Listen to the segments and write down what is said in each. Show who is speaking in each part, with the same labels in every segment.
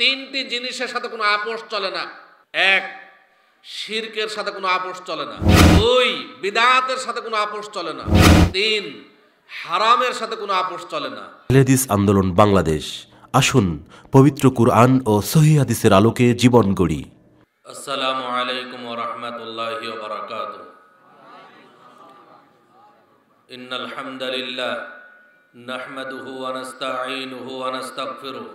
Speaker 1: তিনটি জিনিসের সাথে কোনো আপোষ চলে না এক শিরকের সাথে কোনো আপোষ চলে না দুই বিদাতের সাথে কোনো আপোষ চলে না তিন হারামের সাথে কোনো আপোষ চলে না লেডিস আন্দোলন বাংলাদেশ আসুন পবিত্র কুরআন ও সহি হাদিসের আলোকে জীবন গড়ি আসসালামু আলাইকুম ওয়া রাহমাতুল্লাহি ওয়া বারাকাতুহু ইন্নাল হামদালিল্লাহ নাহমাদুহু ওয়া নাস্তাঈনুহু ওয়া নাস্তাগফিরুহু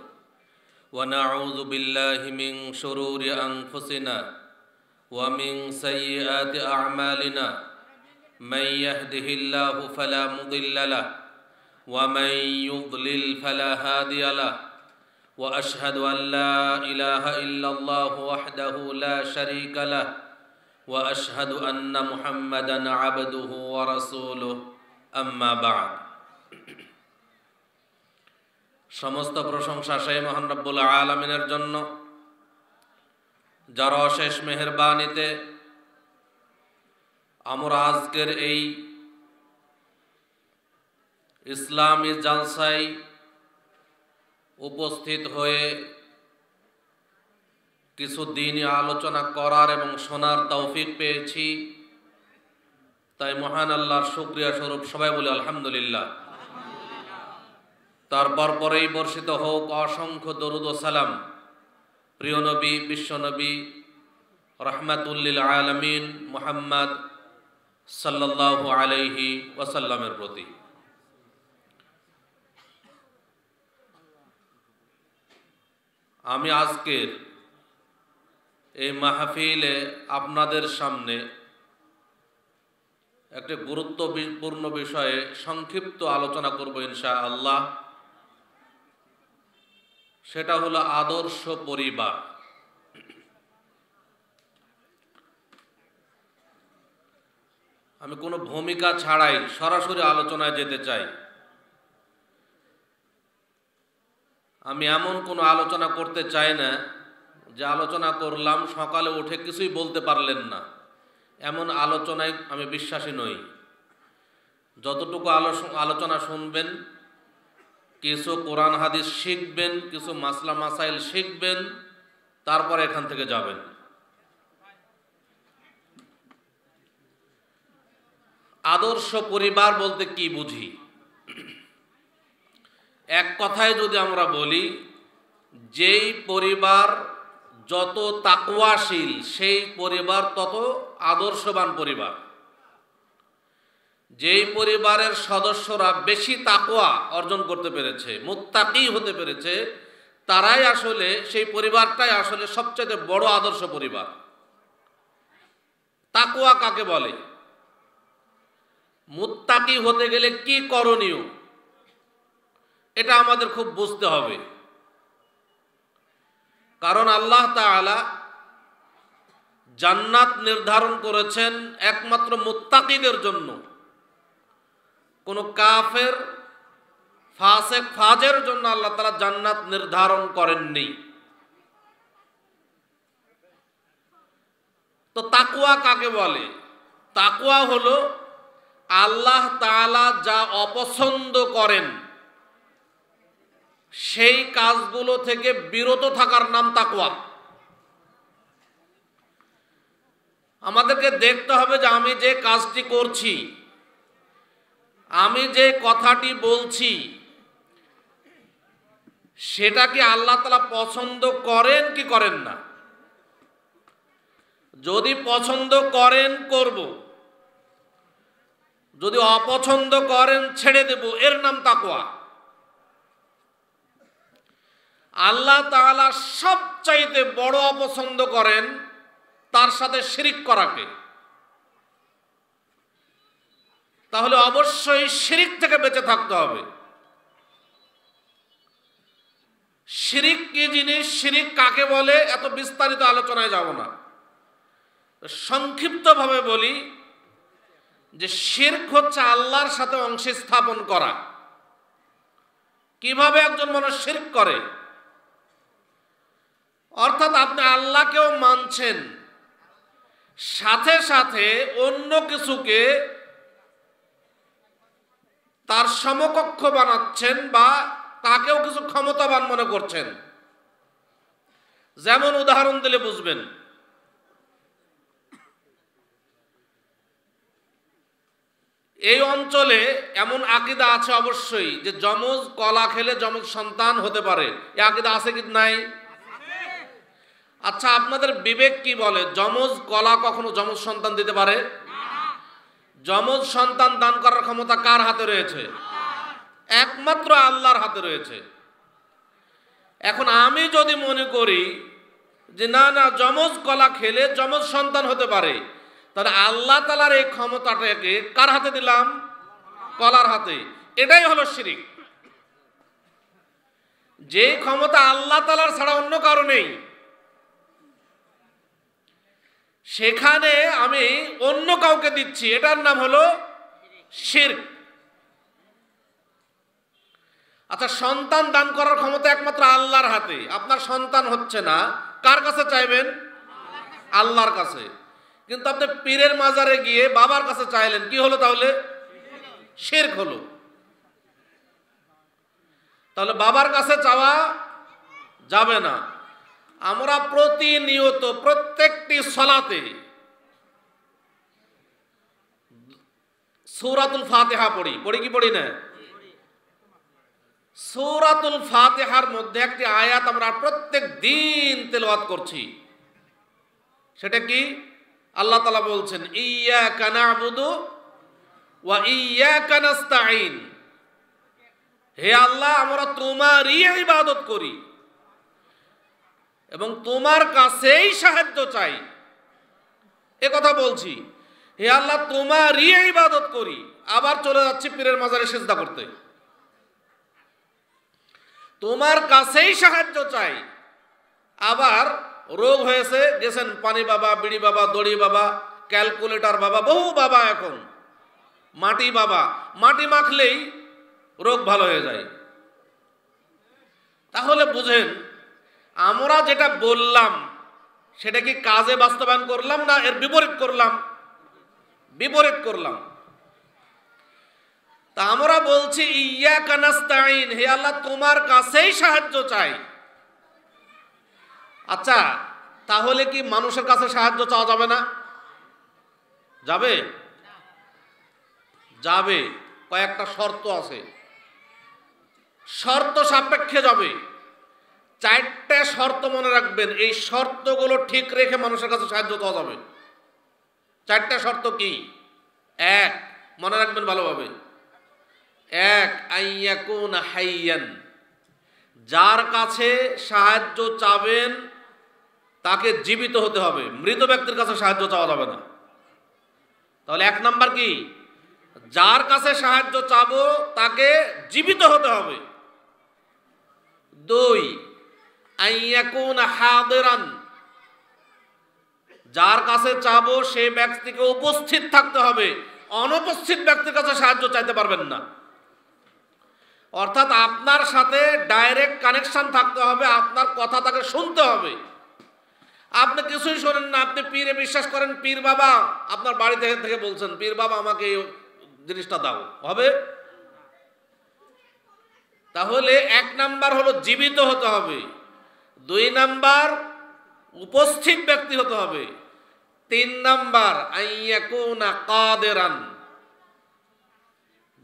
Speaker 1: ونعوذ بالله من شرور أنفسنا ومن سيئات أعمالنا من يهده الله فلا مضل له ومن يضلل فلا هادي له وأشهد أن لا إله إلا الله وحده لا شريك له وأشهد أن محمدًا عبده ورسوله أما بعد সমস্ত প্রশংসা সেই মহান রব্বুল আলমিনের জন্য যার অশেষ মেহরবানিতে আমরা আজকের এই ইসলামী জালসাই উপস্থিত হয়ে কিছু দিনই আলোচনা করার এবং শোনার তৌফিক পেয়েছি তাই মহান আল্লাহর শুক্রিয়া স্বরূপ সবাই বলি আলহামদুলিল্লাহ তারপর পরেই বর্ষিত হোক অসংখ্য দরুদ সালাম প্রিয় নবী বিশ্বনবী রহমাতুল্লিল আলমিন মোহাম্মদ সাল্লাহ আলাইহি ওয়াসাল্লামের প্রতি আমি আজকের এই মাহফিলে আপনাদের সামনে একটি গুরুত্বপূর্ণ বিষয়ে সংক্ষিপ্ত আলোচনা করব ইনশা আল্লাহ সেটা হলো আদর্শ পরিবার আমি কোনো ভূমিকা ছাড়াই সরাসরি আলোচনায় যেতে চাই আমি এমন কোনো আলোচনা করতে চাই না যে আলোচনা করলাম সকালে উঠে কিছুই বলতে পারলেন না এমন আলোচনায় আমি বিশ্বাসী নই যতটুকু আলোচনা শুনবেন কিছু কোরআন হাদিস শিখবেন কিছু মাসলা মাসাইল শিখবেন তারপর এখান থেকে যাবেন আদর্শ পরিবার বলতে কি বুঝি এক কথায় যদি আমরা বলি যেই পরিবার যত তাকুয়াশীল সেই পরিবার তত আদর্শবান পরিবার যেই পরিবারের সদস্যরা বেশি তাকোয়া অর্জন করতে পেরেছে মুত্তাকি হতে পেরেছে তারাই আসলে সেই পরিবারটাই আসলে সবচেয়ে বড় আদর্শ পরিবার তাকোয়া কাকে বলে মুত্তাকি হতে গেলে কি করণীয় এটা আমাদের খুব বুঝতে হবে কারণ আল্লাহ তালা জান্নাত নির্ধারণ করেছেন একমাত্র মুত্তাকিদের জন্য কোনো কাফের ফাসে ফাজের জন্য আল্লাহ তালা জান্নাত নির্ধারণ করেননি তো তাকুয়া কাকে বলে তাকুয়া হলো আল্লাহ তালা যা অপছন্দ করেন সেই কাজগুলো থেকে বিরত থাকার নাম তাকুয়া আমাদেরকে দেখতে হবে যে আমি যে কাজটি করছি আমি যে কথাটি বলছি সেটা কি আল্লাহ তালা পছন্দ করেন কি করেন না যদি পছন্দ করেন করব যদি অপছন্দ করেন ছেড়ে দেব এর নাম তাকোয়া আল্লাহ তালা সবচাইতে বড় অপছন্দ করেন তার সাথে শিরিক করাকে তাহলে অবশ্যই শিরিক থেকে বেঁচে থাকতে হবে শিরিক কি জিনিস শিরিক কাকে বলে এত বিস্তারিত আলোচনায় যাব না সংক্ষিপ্তভাবে বলি যে শির্ক হচ্ছে আল্লাহর সাথে অংশে স্থাপন করা কিভাবে একজন মানুষ শির্ক করে অর্থাৎ আপনি আল্লাহকেও মানছেন সাথে সাথে অন্য কিছুকে তার সমকক্ষ বানাচ্ছেন বা তাকেও কিছু ক্ষমতাবান মনে করছেন যেমন উদাহরণ দিলে বুঝবেন এই অঞ্চলে এমন আকিদা আছে অবশ্যই যে যমজ কলা খেলে যমজ সন্তান হতে পারে এ আকিদা আছে কি নাই আচ্ছা আপনাদের বিবেক কি বলে যমজ কলা কখনো যমজ সন্তান দিতে পারে যমজ সন্তান দান করার ক্ষমতা কার হাতে রয়েছে একমাত্র আল্লাহর হাতে রয়েছে এখন আমি যদি মনে করি যে না না যমজ কলা খেলে যমজ সন্তান হতে পারে তাহলে আল্লাহ তালার এই ক্ষমতাটাকে কার হাতে দিলাম কলার হাতে এটাই হলো সিরিক যে ক্ষমতা আল্লাহ তালার ছাড়া অন্য কারো নেই সেখানে আমি অন্য কাউকে দিচ্ছি এটার নাম হলো শির আচ্ছা সন্তান দান করার ক্ষমতা একমাত্র আল্লাহর হাতে আপনার সন্তান হচ্ছে না কার কাছে চাইবেন আল্লাহর কাছে কিন্তু আপনি পীরের মাজারে গিয়ে বাবার কাছে চাইলেন কি হলো তাহলে শের হলো তাহলে বাবার কাছে চাওয়া যাবে না আমরা প্রতিনিয়ত প্রত্যেকটি সলাতে সৌরাতুল ফাতেহা পড়ি পড়ি কি পড়ি না সৌরাতুল ফাতেহার মধ্যে একটি আয়াত আমরা প্রত্যেক দিন তেলওয়াত করছি সেটা কি আল্লাহ তালা বলছেন ইয়া কানা বুধু ওয়া ইয়া কানাস্তাইন হে আল্লাহ আমরা তোমারই ইবাদত করি এবং তোমার কাছেই সাহায্য চাই এ কথা বলছি হে আল্লাহ তোমারই ইবাদত করি আবার চলে যাচ্ছি পীরের মাজারে সেজদা করতে তোমার কাছেই সাহায্য চাই আবার রোগ হয়েছে গেছেন পানি বাবা বিড়ি বাবা দড়ি বাবা ক্যালকুলেটর বাবা বহু বাবা এখন মাটি বাবা মাটি মাখলেই রোগ ভালো হয়ে যায় তাহলে বুঝেন আমরা যেটা বললাম সেটা কি কাজে বাস্তবায়ন করলাম না এর বিপরীত করলাম বিপরীত করলাম তা আমরা বলছি ইয়া কানাস্তাইন হে আল্লাহ তোমার কাছেই সাহায্য চাই আচ্ছা তাহলে কি মানুষের কাছে সাহায্য চাওয়া যাবে না যাবে যাবে কয়েকটা শর্ত আছে শর্ত সাপেক্ষে যাবে চারটা শর্ত মনে রাখবেন এই শর্তগুলো ঠিক রেখে মানুষের কাছে সাহায্য পাওয়া যাবে চারটা শর্ত কি এক মনে রাখবেন ভালোভাবে এক আইয়াকুন হাইয়ান যার কাছে সাহায্য চাবেন তাকে জীবিত হতে হবে মৃত ব্যক্তির কাছে সাহায্য চাওয়া যাবে না তাহলে এক নাম্বার কি যার কাছে সাহায্য চাবো তাকে জীবিত হতে হবে দুই হাদেরান যার কাছে চাবো সে ব্যক্তিকে উপস্থিত থাকতে হবে অনুপস্থিত ব্যক্তির কাছে সাহায্য চাইতে পারবেন না অর্থাৎ আপনার সাথে ডাইরেক্ট কানেকশন থাকতে হবে আপনার কথা তাকে শুনতে হবে আপনি কিছুই শোনেন না আপনি পীরে বিশ্বাস করেন পীর বাবা আপনার বাড়ি থেকে থেকে বলছেন পীর বাবা আমাকে এই জিনিসটা দাও হবে তাহলে এক নাম্বার হলো জীবিত হতে হবে দুই নাম্বার উপস্থিত ব্যক্তি হতে হবে তিন নাম্বার কাদেরান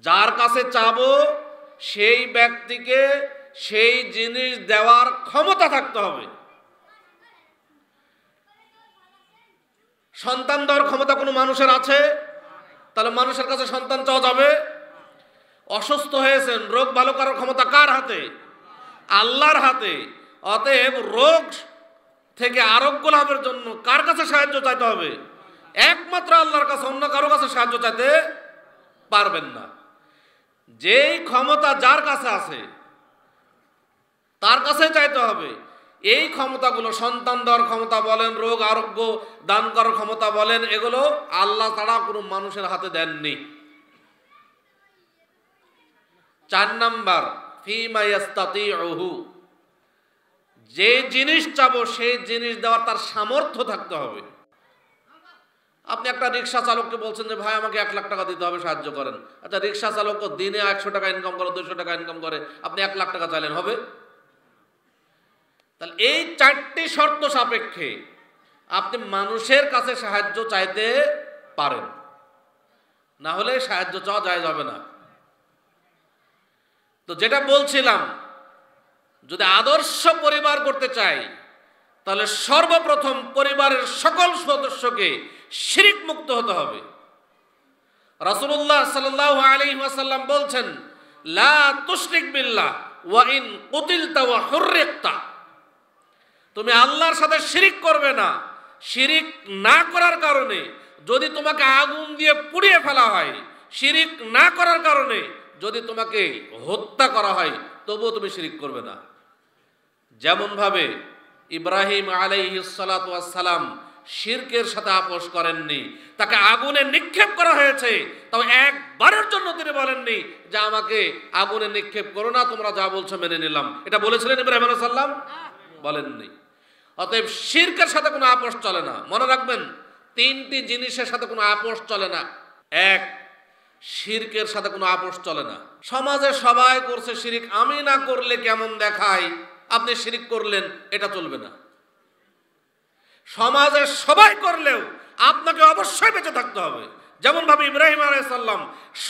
Speaker 1: যার কাছে চাবো সেই ব্যক্তিকে সেই জিনিস দেওয়ার ক্ষমতা থাকতে হবে সন্তান দেওয়ার ক্ষমতা কোনো মানুষের আছে তাহলে মানুষের কাছে সন্তান চাওয়া যাবে অসুস্থ হয়েছেন রোগ ভালো করার ক্ষমতা কার হাতে আল্লাহর হাতে অতএব রোগ থেকে আরোগ্য লাভের জন্য কার কাছে সাহায্য চাইতে হবে একমাত্র আল্লাহর কাছে অন্য কারো কাছে সাহায্য চাইতে পারবেন না যেই ক্ষমতা যার কাছে আছে তার কাছে চাইতে হবে এই ক্ষমতাগুলো সন্তান দেওয়ার ক্ষমতা বলেন রোগ আরোগ্য দান করার ক্ষমতা বলেন এগুলো আল্লাহ ছাড়া কোনো মানুষের হাতে দেননি চার নাম্বার ফিমাইয়াস্তাতি যে জিনিস চাবো সেই জিনিস দেওয়ার তার সামর্থ্য থাকতে হবে আপনি একটা রিক্সা চালককে বলছেন যে ভাই আমাকে এক লাখ টাকা দিতে হবে সাহায্য করেন আচ্ছা রিক্সা চালক দিনে একশো টাকা ইনকাম করে দুশো টাকা ইনকাম করে আপনি এক লাখ টাকা চাইলেন হবে তাহলে এই চারটি শর্ত সাপেক্ষে আপনি মানুষের কাছে সাহায্য চাইতে পারেন না হলে সাহায্য চাওয়া যায় যাবে না তো যেটা বলছিলাম যদি আদর্শ পরিবার করতে চাই তাহলে সর্বপ্রথম পরিবারের সকল সদস্যকে শিরিক মুক্ত হতে হবে রাসুল্লাহ সাল্লাহ আলী ওয়াসাল্লাম বলছেন লা তুশরিক বিল্লাহ ওয়াইন কুতিলতা ওয়া তুমি আল্লাহর সাথে শিরিক করবে না শিরিক না করার কারণে যদি তোমাকে আগুন দিয়ে পুড়িয়ে ফেলা হয় শিরিক না করার কারণে যদি তোমাকে হত্যা করা হয় তবুও তুমি শিরিক করবে না যেমনভাবে ইব্রাহিম আলাইহি সালাম শিরকের সাথে আপোষ করেননি তাকে আগুনে নিক্ষেপ করা হয়েছে তবে একবারের জন্য তিনি বলেননি যে আমাকে আগুনে নিক্ষেপ করো না তোমরা যা বলছো মেনে নিলাম এটা বলেছিলেন ইব্রাহিম আলাইসাল্লাম বলেননি অতএব শিরকের সাথে কোনো আপোষ চলে না মনে রাখবেন তিনটি জিনিসের সাথে কোনো আপোষ চলে না এক শিরকের সাথে কোনো আপোষ চলে না সমাজে সবাই করছে শিরিক আমি না করলে কেমন দেখায় আপনি শিরিক করলেন এটা চলবে না সমাজের সবাই করলেও আপনাকে অবশ্যই বেঁচে থাকতে হবে যেমন ভাবে ইব্রাহিম আলাইসাল্লাম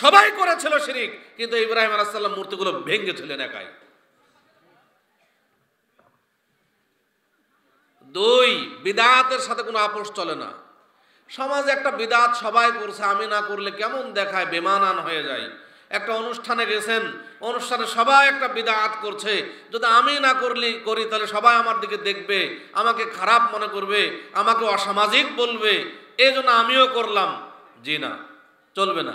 Speaker 1: সবাই করেছিল শিরিক কিন্তু ইব্রাহিম আলাইসাল্লাম মূর্তিগুলো ভেঙেছিলেন একাই দুই বিদাতের সাথে কোনো আপোষ চলে না সমাজে একটা বিদাত সবাই করছে আমি না করলে কেমন দেখায় বেমানান হয়ে যায় একটা অনুষ্ঠানে গেছেন অনুষ্ঠানে সবাই একটা আত করছে যদি আমি না করলি করি তাহলে সবাই আমার দিকে দেখবে আমাকে খারাপ মনে করবে আমাকে অসামাজিক বলবে এই জন্য আমিও করলাম জি না চলবে না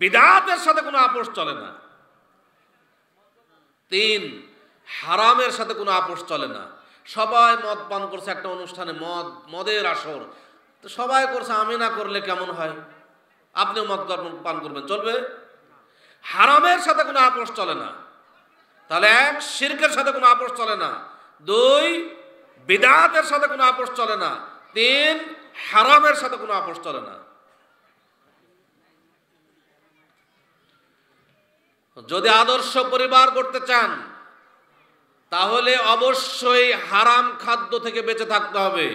Speaker 1: বিদাতের সাথে কোনো আপোষ চলে না তিন হারামের সাথে কোনো আপোষ চলে না সবাই মদ পান করছে একটা অনুষ্ঠানে মদ মদের আসর তো সবাই করছে আমি না করলে কেমন হয় আপনিও মদ পান করবেন চলবে হারামের সাথে কোনো আপোষ চলে না তাহলে এক শির্কের সাথে কোনো আপোষ চলে না দুই বিদাতের সাথে কোনো আপোষ চলে না তিন হারামের সাথে কোনো আপোষ চলে না যদি আদর্শ পরিবার করতে চান তাহলে অবশ্যই হারাম খাদ্য থেকে বেঁচে থাকতে হবে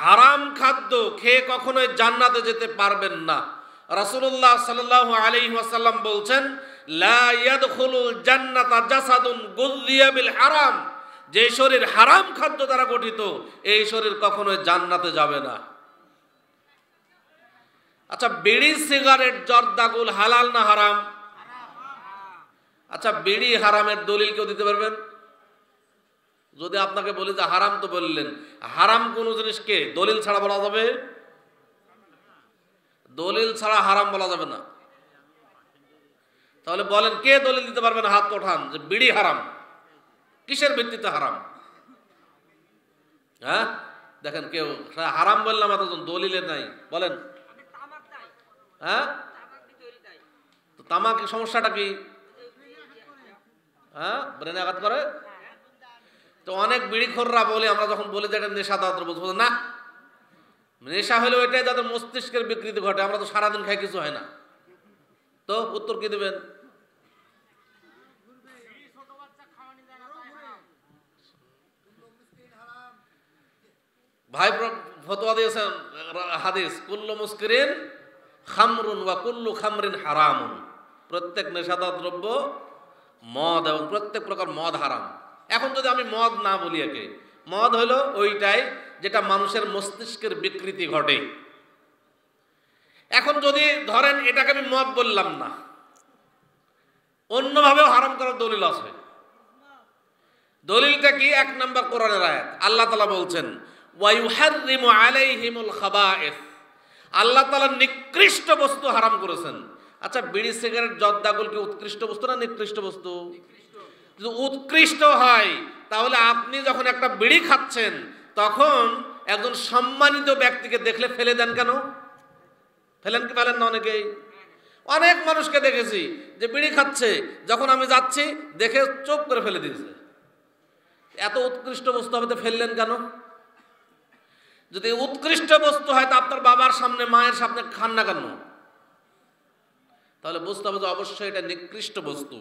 Speaker 1: হারাম খাদ্য খেয়ে কখনোই জান্নাতে যেতে পারবেন না রাসুল্লাহ সাল্লাহ আলী ওয়াসাল্লাম বলছেন হারাম যে শরীর হারাম খাদ্য দ্বারা গঠিত এই শরীর কখনোই জান্নাতে যাবে না আচ্ছা বিড়ি সিগারেট জর্দাগুল হালাল না হারাম আচ্ছা বিড়ি হারামের দলিল কেউ দিতে পারবেন যদি আপনাকে বলি যে হারাম তো বললেন হারাম কোনো জিনিসকে দলিল ছাড়া বলা যাবে দলিল ছাড়া হারাম বলা যাবে না তাহলে বলেন কে দলিল দিতে পারবেন হাত ওঠান যে বিড়ি হারাম কিসের ভিত্তিতে হারাম হ্যাঁ দেখেন কেউ হারাম বললাম এতজন দলিলে নাই বলেন হ্যাঁ তো তামাক সমস্যাটা কি হ্যাঁ ব্রেনে আঘাত করে তো অনেক বিড়িখোররা বলে আমরা যখন বলে যে এটা নেশা তাদের বুঝবো না নেশা হলেও এটাই তাদের মস্তিষ্কের বিকৃতি ঘটে আমরা তো সারাদিন খাই কিছু হয় না তো উত্তর কি দেবেন ভাই ফতোয়া দিয়েছেন হাদিস কুল্লু মুস্কিরিন খামরুন বা কুল্লু খামরিন হারামুন প্রত্যেক নেশাদার দ্রব্য মদ এবং প্রত্যেক প্রকার মদ হারাম এখন যদি আমি মদ না বলি একে মদ হলো ওইটাই যেটা মানুষের মস্তিষ্কের বিকৃতি ঘটে এখন যদি ধরেন এটাকে আমি মদ বললাম না অন্যভাবেও হারাম করার দলিল আছে দলিলটা কি এক নম্বর কোরআনের আয়াত আল্লাহ তালা বলছেন আল্লাহ তালা নিকৃষ্ট বস্তু হারাম করেছেন আচ্ছা বিড়ি সিগারেট জর্দাগুল কি উৎকৃষ্ট বস্তু না নিকৃষ্ট বস্তু যদি উৎকৃষ্ট হয় তাহলে আপনি যখন একটা বিড়ি খাচ্ছেন তখন একজন সম্মানিত ব্যক্তিকে দেখলে ফেলে দেন কেন ফেলেন কি ফেলেন না অনেকেই অনেক মানুষকে দেখেছি যে বিড়ি খাচ্ছে যখন আমি যাচ্ছি দেখে চোপ করে ফেলে দিয়েছে এত উৎকৃষ্ট বস্তু হবে তো ফেললেন কেন যদি উৎকৃষ্ট বস্তু হয় তা আপনার বাবার সামনে মায়ের সামনে খান না কেন তাহলে বুঝতে হবে যে অবশ্যই এটা নিকৃষ্ট বস্তু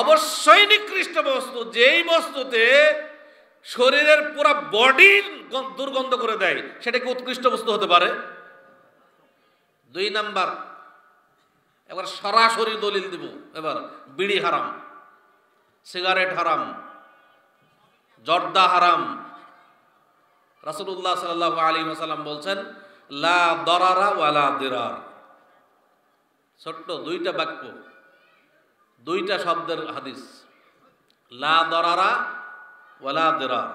Speaker 1: অবশ্যই নিকৃষ্ট বস্তু যেই বস্তুতে শরীরের পুরা বডি দুর্গন্ধ করে দেয় সেটাকে উৎকৃষ্ট বস্তু হতে পারে দুই নাম্বার এবার সরাসরি দলিল দিব এবার বিড়ি হারাম সিগারেট হারাম জর্দা হারাম রাসুল্লাহ সাল আলী সাল্লাম বলছেন লা দরারা ওয়ালা দিরার ছোট্ট দুইটা বাক্য দুইটা শব্দের হাদিস লা দরারা দেরার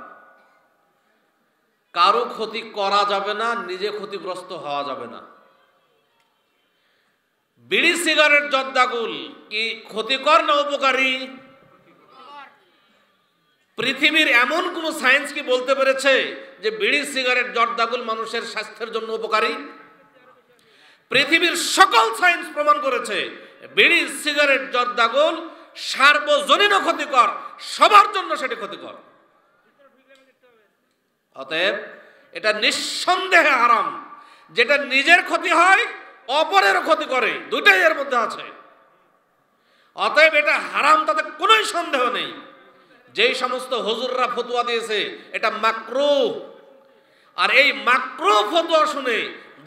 Speaker 1: কারো ক্ষতি করা যাবে না নিজে ক্ষতিগ্রস্ত হওয়া যাবে না বিড়ি সিগারেট জর্দাগুল কি ক্ষতিকর না উপকারী পৃথিবীর এমন কোনো সায়েন্স কি বলতে পেরেছে যে বিড়ি সিগারেট জর্দাগুল মানুষের স্বাস্থ্যের জন্য উপকারী পৃথিবীর সকল সায়েন্স প্রমাণ করেছে বিড়ি সিগারেট জর্দাগোল সার্বজনীন ক্ষতিকর সবার জন্য সেটি ক্ষতিকর অতএব এটা নিঃসন্দেহে হারাম যেটা নিজের ক্ষতি হয় অপরের ক্ষতি করে দুটাই এর মধ্যে আছে অতএব এটা হারাম তাতে কোনোই সন্দেহ নেই যেই সমস্ত হজুররা ফতুয়া দিয়েছে এটা মাক্রো আর এই মাক্রো ফতুয়া শুনে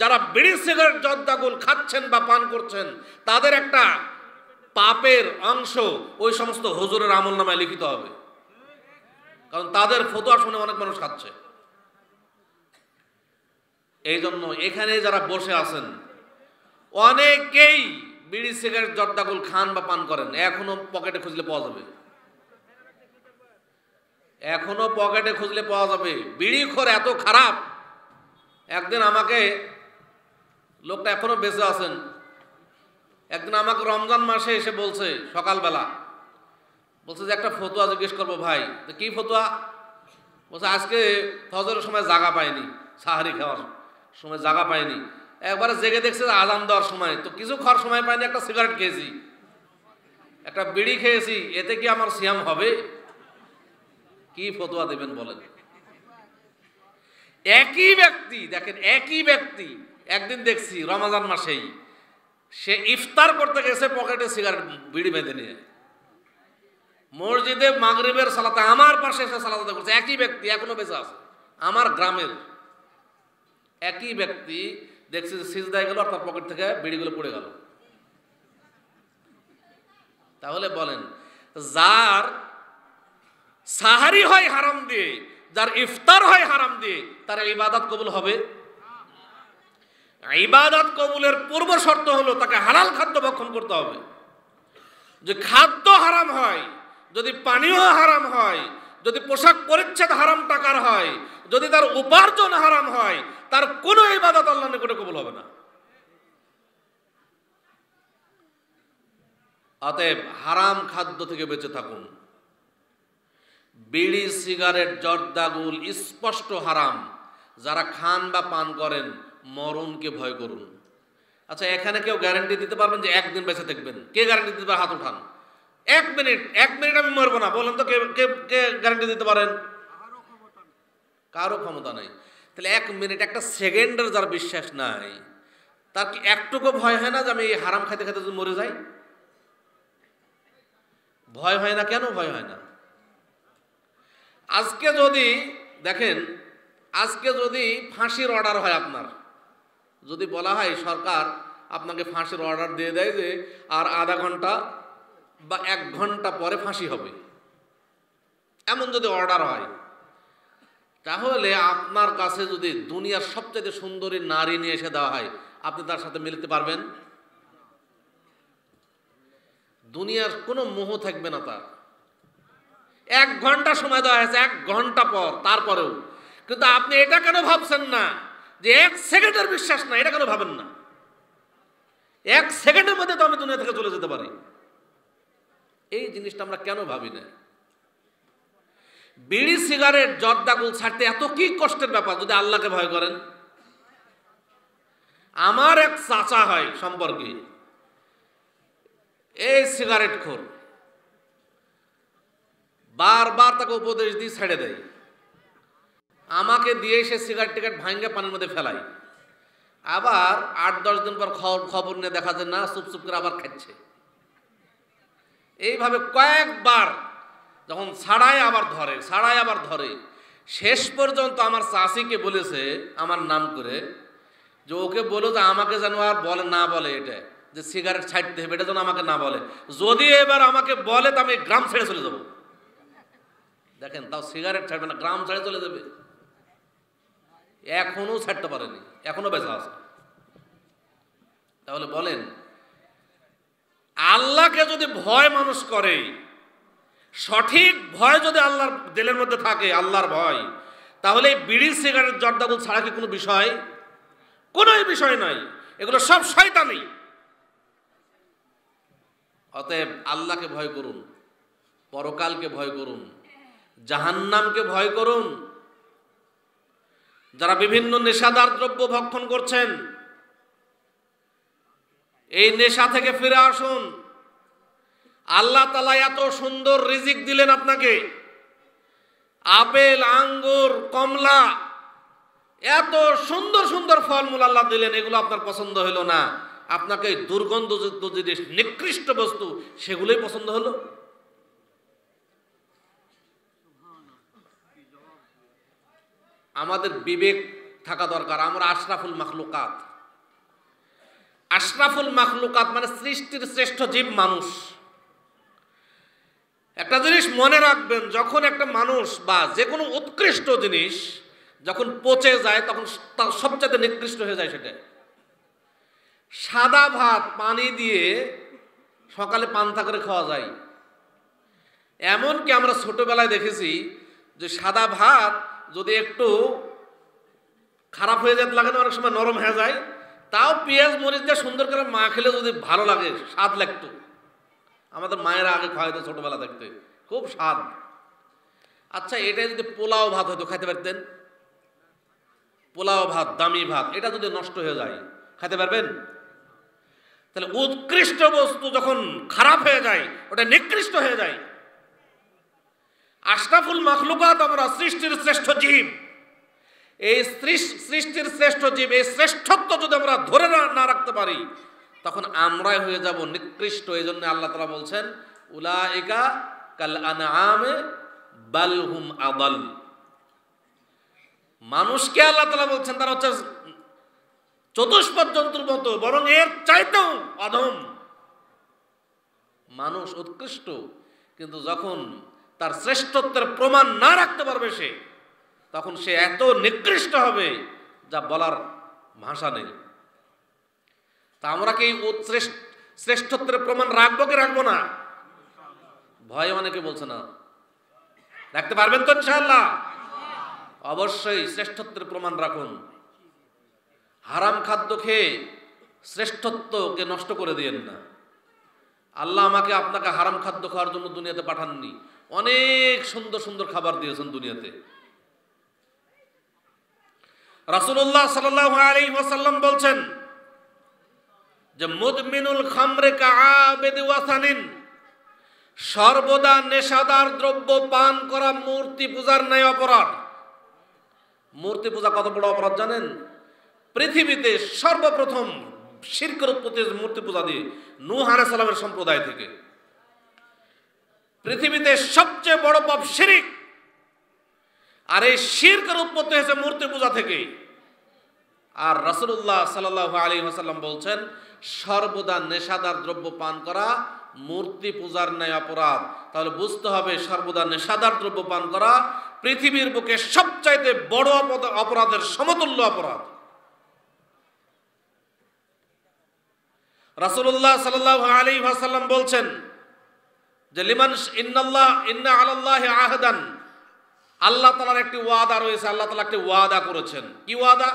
Speaker 1: যারা বিড়ি সিগারেট জর্দাগুল খাচ্ছেন বা পান করছেন তাদের একটা পাপের অংশ ওই সমস্ত হজুরের আমল নামায় লিখিত হবে কারণ তাদের ফতোয়া শুনে অনেক মানুষ খাচ্ছে এই জন্য এখানে যারা বসে আছেন অনেকেই বিড়ি সিগারেট জর্দাগুল খান বা পান করেন এখনো পকেটে খুঁজলে পাওয়া যাবে এখনো পকেটে খুঁজলে পাওয়া যাবে বিড়ি খোর এত খারাপ একদিন আমাকে লোকটা এখনও বেঁচে আছেন একদিন আমাকে রমজান মাসে এসে বলছে সকালবেলা বলছে যে একটা ফতোয়া জিজ্ঞেস করবো ভাই তো কী ফতোয়া বলছে আজকে ফজরের সময় জাগা পায়নি সাহারি খাওয়ার সময় জাগা পায়নি একবারে জেগে দেখছে আজান দেওয়ার সময় তো কিছু খাওয়ার সময় পায়নি একটা সিগারেট খেয়েছি একটা বিড়ি খেয়েছি এতে কি আমার সিয়াম হবে কি ফতোয়া দেবেন বলেন একই ব্যক্তি দেখেন একই ব্যক্তি একদিন দেখছি রমাজান মাসেই সে ইফতার করতে গেছে পকেটে সিগারেট বিড়ি বেঁধে নিয়ে মসজিদে মাগরিবের সালাতে আমার পাশে এসে সালাতে করছে একই ব্যক্তি এখনো বেঁচে আছে আমার গ্রামের একই ব্যক্তি দেখছি সিজদায় গেল আর তার পকেট থেকে বিড়িগুলো পড়ে গেল তাহলে বলেন যার সাহারি হয় হারাম দিয়ে যার ইফতার হয় হারাম দিয়ে তার ইবাদত কবুল হবে ইবাদত কবুলের পূর্ব শর্ত হলো তাকে হালাল খাদ্য ভক্ষণ করতে হবে যে খাদ্য হারাম হয় যদি পানীয় হারাম হয় যদি পোশাক পরিচ্ছেদ হারাম টাকার হয় যদি তার উপার্জন হারাম হয় তার কোনো ইবাদত আল্লাহ নিকটে কবুল হবে না অতএব হারাম খাদ্য থেকে বেঁচে থাকুন বিড়ি সিগারেট জর্দাগুল স্পষ্ট হারাম যারা খান বা পান করেন মরণকে ভয় করুন আচ্ছা এখানে কেউ গ্যারান্টি দিতে পারবেন যে একদিন বেঁচে থাকবেন কে গ্যারান্টি দিতে পারে হাত উঠান এক মিনিট এক মিনিট আমি মরবো না বলেন তো কে কে কে গ্যারান্টি দিতে পারেন কারো ক্ষমতা নাই তাহলে এক মিনিট একটা সেকেন্ডের যার বিশ্বাস নাই তার কি একটুকু ভয় হয় না যে আমি হারাম খাইতে খাইতে যদি মরে যাই ভয় হয় না কেন ভয় হয় না আজকে যদি দেখেন আজকে যদি ফাঁসির অর্ডার হয় আপনার যদি বলা হয় সরকার আপনাকে ফাঁসির অর্ডার দিয়ে দেয় যে আর আধা ঘন্টা বা এক ঘন্টা পরে ফাঁসি হবে এমন যদি অর্ডার হয় তাহলে আপনার কাছে যদি দুনিয়ার সবচেয়ে সুন্দরী নারী নিয়ে এসে দেওয়া হয় আপনি তার সাথে মিলতে পারবেন দুনিয়ার কোনো মোহ থাকবে না তার এক ঘন্টা সময় দেওয়া হয়েছে এক ঘন্টা পর তারপরেও কিন্তু আপনি এটা কেন ভাবছেন না যে এক সেকেন্ডের বিশ্বাস না এটা কেন ভাবেন না এক সেকেন্ডের মধ্যে তো আমি দুনিয়া থেকে চলে যেতে পারি এই জিনিসটা আমরা কেন ভাবি না বিড়ি সিগারেট জর্দাগুল ছাড়তে এত কি কষ্টের ব্যাপার যদি আল্লাহকে ভয় করেন আমার এক চাচা হয় সম্পর্কে এই সিগারেট খোর বারবার তাকে উপদেশ দিয়ে ছেড়ে দেয় আমাকে দিয়ে সে সিগারেট টিকারেট ভাঙ্গে পানির মধ্যে ফেলাই আবার আট দশ দিন পর খবর খবর নিয়ে দেখা যায় না চুপচুপ করে আবার খাচ্ছে এইভাবে কয়েকবার যখন ছাড়াই আবার ধরে ছাড়াই আবার ধরে শেষ পর্যন্ত আমার চাষিকে বলেছে আমার নাম করে যে ওকে বলো যে আমাকে যেন আর বলে না বলে এটা যে সিগারেট ছাড়তে হবে এটা যেন আমাকে না বলে যদি এবার আমাকে বলে তো আমি গ্রাম ছেড়ে চলে যাবো দেখেন তাও সিগারেট ছাড়বে না গ্রাম ছেড়ে চলে যাবে এখনও ছাড়তে পারেনি এখনও বেঁচা আছে তাহলে বলেন আল্লাহকে যদি ভয় মানুষ করে সঠিক ভয় যদি আল্লাহর দিলের মধ্যে থাকে আল্লাহর ভয় তাহলে এই বিড়ি সিগারেট জর্দাগুল ছাড়া কি কোনো বিষয় কোনো বিষয় নয় এগুলো সব শয়তানি অতএব আল্লাহকে ভয় করুন পরকালকে ভয় করুন জাহান্নামকে ভয় করুন যারা বিভিন্ন নেশাদার দ্রব্য ভক্ষণ করছেন এই নেশা থেকে ফিরে আসুন আল্লাহ তালা এত সুন্দর রিজিক দিলেন আপনাকে আপেল আঙ্গুর কমলা এত সুন্দর সুন্দর ফলমূল আল্লাহ দিলেন এগুলো আপনার পছন্দ হলো না আপনাকে দুর্গন্ধযুক্ত জিনিস নিকৃষ্ট বস্তু সেগুলোই পছন্দ হলো আমাদের বিবেক থাকা দরকার আমরা আশরাফুল মাখলুকাত আশরাফুল মাখলুকাত মানে সৃষ্টির শ্রেষ্ঠ জীব মানুষ একটা জিনিস মনে রাখবেন যখন একটা মানুষ বা যে কোনো উৎকৃষ্ট জিনিস যখন পচে যায় তখন সবচেয়ে নিকৃষ্ট হয়ে যায় সেটা সাদা ভাত পানি দিয়ে সকালে পান্তা করে খাওয়া যায় এমনকি আমরা ছোটবেলায় দেখেছি যে সাদা ভাত যদি একটু খারাপ হয়ে যেতে লাগে না অনেক সময় নরম হয়ে যায় তাও পেঁয়াজ মরিচ দিয়ে সুন্দর করে মা খেলে যদি ভালো লাগে স্বাদ লাগত আমাদের মায়েরা আগে খাওয়াইতো ছোটোবেলা থাকতে খুব স্বাদ আচ্ছা এটা যদি পোলাও ভাত হয়তো খাইতে পারতেন পোলাও ভাত দামি ভাত এটা যদি নষ্ট হয়ে যায় খাইতে পারবেন তাহলে উৎকৃষ্ট বস্তু যখন খারাপ হয়ে যায় ওটা নিকৃষ্ট হয়ে যায় আশরাফুল মাখলুকাত আমরা সৃষ্টির শ্রেষ্ঠ জীব এই সৃষ্টির শ্রেষ্ঠ জীব এই শ্রেষ্ঠত্ব যদি আমরা ধরে না রাখতে পারি তখন আমরাই হয়ে যাব নিকৃষ্ট এই জন্য আল্লাহ তালা বলছেন উলাইকা কাল আনআমে বালহুম আদল মানুষকে আল্লাহ তালা বলছেন তারা হচ্ছে চতুষ্পদ জন্তুর মতো বরং এর চাইতেও অধম মানুষ উৎকৃষ্ট কিন্তু যখন তার শ্রেষ্ঠত্বের প্রমাণ না রাখতে পারবে সে তখন সে এত নিকৃষ্ট হবে যা বলার ভাষা নেই তা আমরা কি শ্রেষ্ঠত্বের প্রমাণ রাখবো কি রাখবো না ভয় অনেকে বলছে না রাখতে পারবেন তো ইনশাল্লাহ অবশ্যই শ্রেষ্ঠত্বের প্রমাণ রাখুন হারাম খাদ্য খেয়ে শ্রেষ্ঠত্বকে নষ্ট করে দিয়েন না আল্লাহ আমাকে আপনাকে হারাম খাদ্য খাওয়ার জন্য দুনিয়াতে পাঠাননি অনেক সুন্দর সুন্দর খাবার দিয়েছেন দুনিয়াতে রাসুল্লাহ সাল্লাম বলছেন যে মুদমিনুল খামরে কাবেদ সর্বদা নেশাদার দ্রব্য পান করা মূর্তি পূজার ন্যায় অপরাধ মূর্তি পূজা কত বড় অপরাধ জানেন পৃথিবীতে সর্বপ্রথম শির্কর উৎপত্তি মূর্তি পূজা দিয়ে নূহ সালামের সম্প্রদায় থেকে পৃথিবীতে সবচেয়ে বড় পাপ শিরিক আর এই শিরকের উৎপত্তি হয়েছে মূর্তি পূজা থেকেই আর রাসুল্লাহ সাল্লাহ আলী হাসাল্লাম বলছেন সর্বদা নেশাদার দ্রব্য পান করা মূর্তি পূজার ন্যায় অপরাধ তাহলে বুঝতে হবে সর্বদা নেশাদার দ্রব্য পান করা পৃথিবীর বুকে সবচাইতে বড় অপরাধের সমতুল্য অপরাধ রাসুল্লাহ সাল্লাহ আলী হাসাল্লাম বলছেন যে লিমান ইন্নাল্লাহ ইন্না আলাল্লাহ আহদান আল্লাহ তালার একটি ওয়াদা রয়েছে আল্লাহ তালা একটি ওয়াদা করেছেন কি ওয়াদা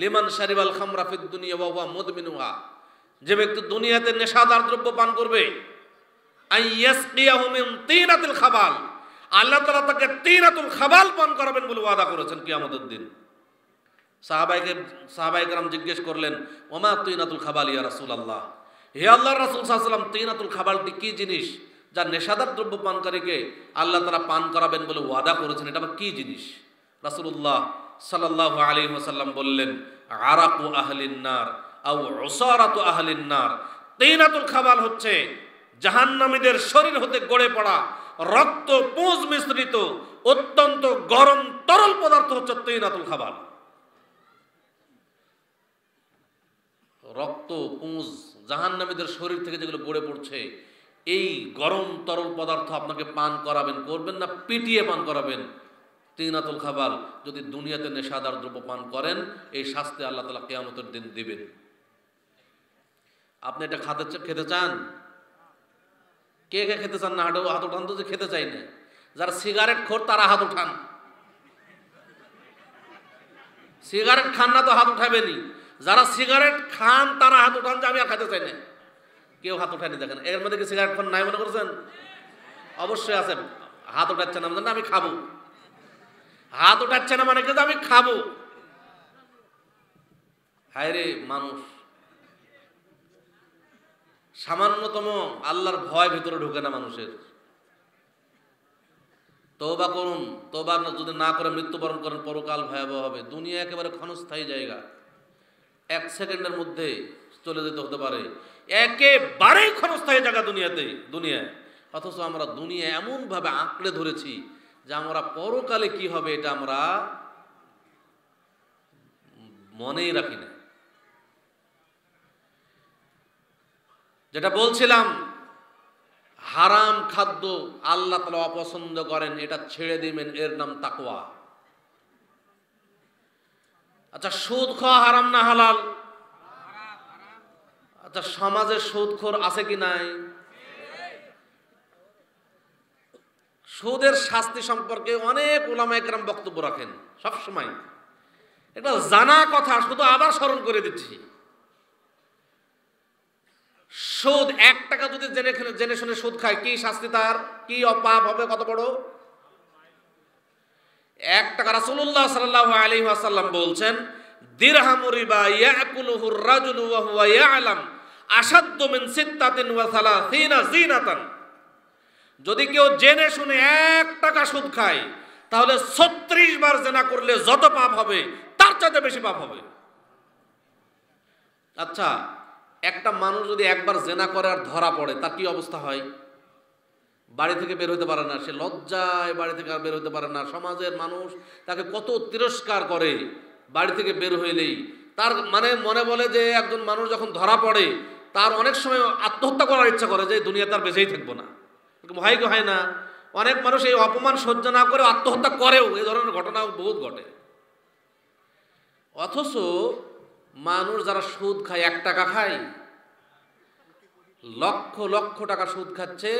Speaker 1: লিমান শারিবাল ফিদ দুনিয়া বাবা মদমিনুহা যে ব্যক্তি দুনিয়াতে নেশাদার দ্রব্য পান করবে তিনাতুল খাবাল আল্লাহ তালা তাকে তিনাতুল খাবাল পান করাবেন বলে ওয়াদা করেছেন কি আমাদের দিন সাহাবাইকে সাহাবাইকরাম জিজ্ঞেস করলেন ওমা তিনাতুল খাবাল ইয়া রাসুল আল্লাহ হে আল্লাহ রাসুল সাল্লাম তিনাতুল খাবালটি কি জিনিস যা নেশাদার দ্রব্য পানকারীকে আল্লাহ তারা পান করাবেন বলে ওয়াদা করেছেন এটা আবার কী জিনিস রাসুল্লাহ সাল্লাহ আলী সাল্লাম বললেন আরাকু আহলিনার আউ রসারাত আহলিনার তেইনাতুল খাবাল হচ্ছে জাহান্নামীদের শরীর হতে গড়ে পড়া রক্ত পুঁজ মিশ্রিত অত্যন্ত গরম তরল পদার্থ হচ্ছে তৈনাতুল খাবার রক্ত পুঁজ জাহান্নামীদের শরীর থেকে যেগুলো গড়ে পড়ছে এই গরম তরল পদার্থ আপনাকে পান করাবেন করবেন না পিটিয়ে পান করাবেন তিনাতুল খাবার যদি দুনিয়াতে নেশাদার দ্রব্য পান করেন এই শাস্তি আল্লাহ তালা কেয়ামতের দিন দিবেন আপনি এটা খাতে খেতে চান কে কে খেতে চান না হাটে হাত উঠান তো যে খেতে চাই না যারা সিগারেট খোর তারা হাত উঠান সিগারেট খান না তো হাত উঠাবেনি যারা সিগারেট খান তারা হাত উঠান যে আমি আর খেতে চাই না কেউ হাত উঠায়নি দেখেন এর মধ্যে কি সিগারেট খান নাই মনে করছেন অবশ্যই আছে হাত উঠাচ্ছে না মানে আমি খাবো হাত উঠাচ্ছে না মানে কিন্তু আমি খাবো হায় মানুষ সামান্যতম আল্লাহর ভয় ভিতরে ঢুকে না মানুষের তৌবা করুন তৌবা যদি না করে মৃত্যুবরণ করেন পরকাল ভয়াবহ হবে দুনিয়া একেবারে ক্ষণস্থায়ী জায়গা এক সেকেন্ডের মধ্যে চলে যেতে হতে পারে একেবারেই ক্ষণস্থায়ী জায়গা দুনিয়াতে দুনিয়ায় অথচ আমরা দুনিয়া এমনভাবে আঁকড়ে ধরেছি যে আমরা পরকালে কি হবে এটা আমরা মনেই রাখি না যেটা বলছিলাম হারাম খাদ্য আল্লাহ তালা অপছন্দ করেন এটা ছেড়ে দিবেন এর নাম তাকোয়া আচ্ছা সুদ খাওয়া হারাম না হালাল আচ্ছা সমাজে সুদখোর আছে কি নাই সুদের শাস্তি সম্পর্কে অনেক একরাম বক্তব্য রাখেন সবসময় এটা জানা কথা শুধু আবার স্মরণ করে দিচ্ছি সুদ এক টাকা যদি জেনে জেনে শুনে সুদ খায় কি শাস্তি তার কি অপাপ হবে কত বড় এক টাকা রাসুল্লাহ সাল্লাহ আলী আসাল্লাম বলছেন দিরহামুরিবা ইয়াকুলুহুর রাজুলু ওয়া হুয়া ইয়ালাম যদি কেউ জেনে শুনে এক টাকা সুদ খায় তাহলে ছত্রিশ বার জেনা করলে যত পাপ হবে তার চাইতে বেশি পাপ হবে আচ্ছা একটা মানুষ যদি একবার জেনা করে আর ধরা পড়ে তার কি অবস্থা হয় বাড়ি থেকে বের হতে পারে না সে লজ্জায় বাড়ি থেকে আর বের হতে পারে না সমাজের মানুষ তাকে কত তিরস্কার করে বাড়ি থেকে বের হইলেই তার মানে মনে বলে যে একজন মানুষ যখন ধরা পড়ে তার অনেক সময় আত্মহত্যা করার ইচ্ছা করে যে দুনিয়া তার বেঁচেই থাকবো না ভয় হয় না অনেক মানুষ এই অপমান সহ্য না করে আত্মহত্যা করেও এই ধরনের ঘটনাও বহুত ঘটে অথচ মানুষ যারা সুদ খায় এক টাকা খায় লক্ষ লক্ষ টাকা সুদ খাচ্ছে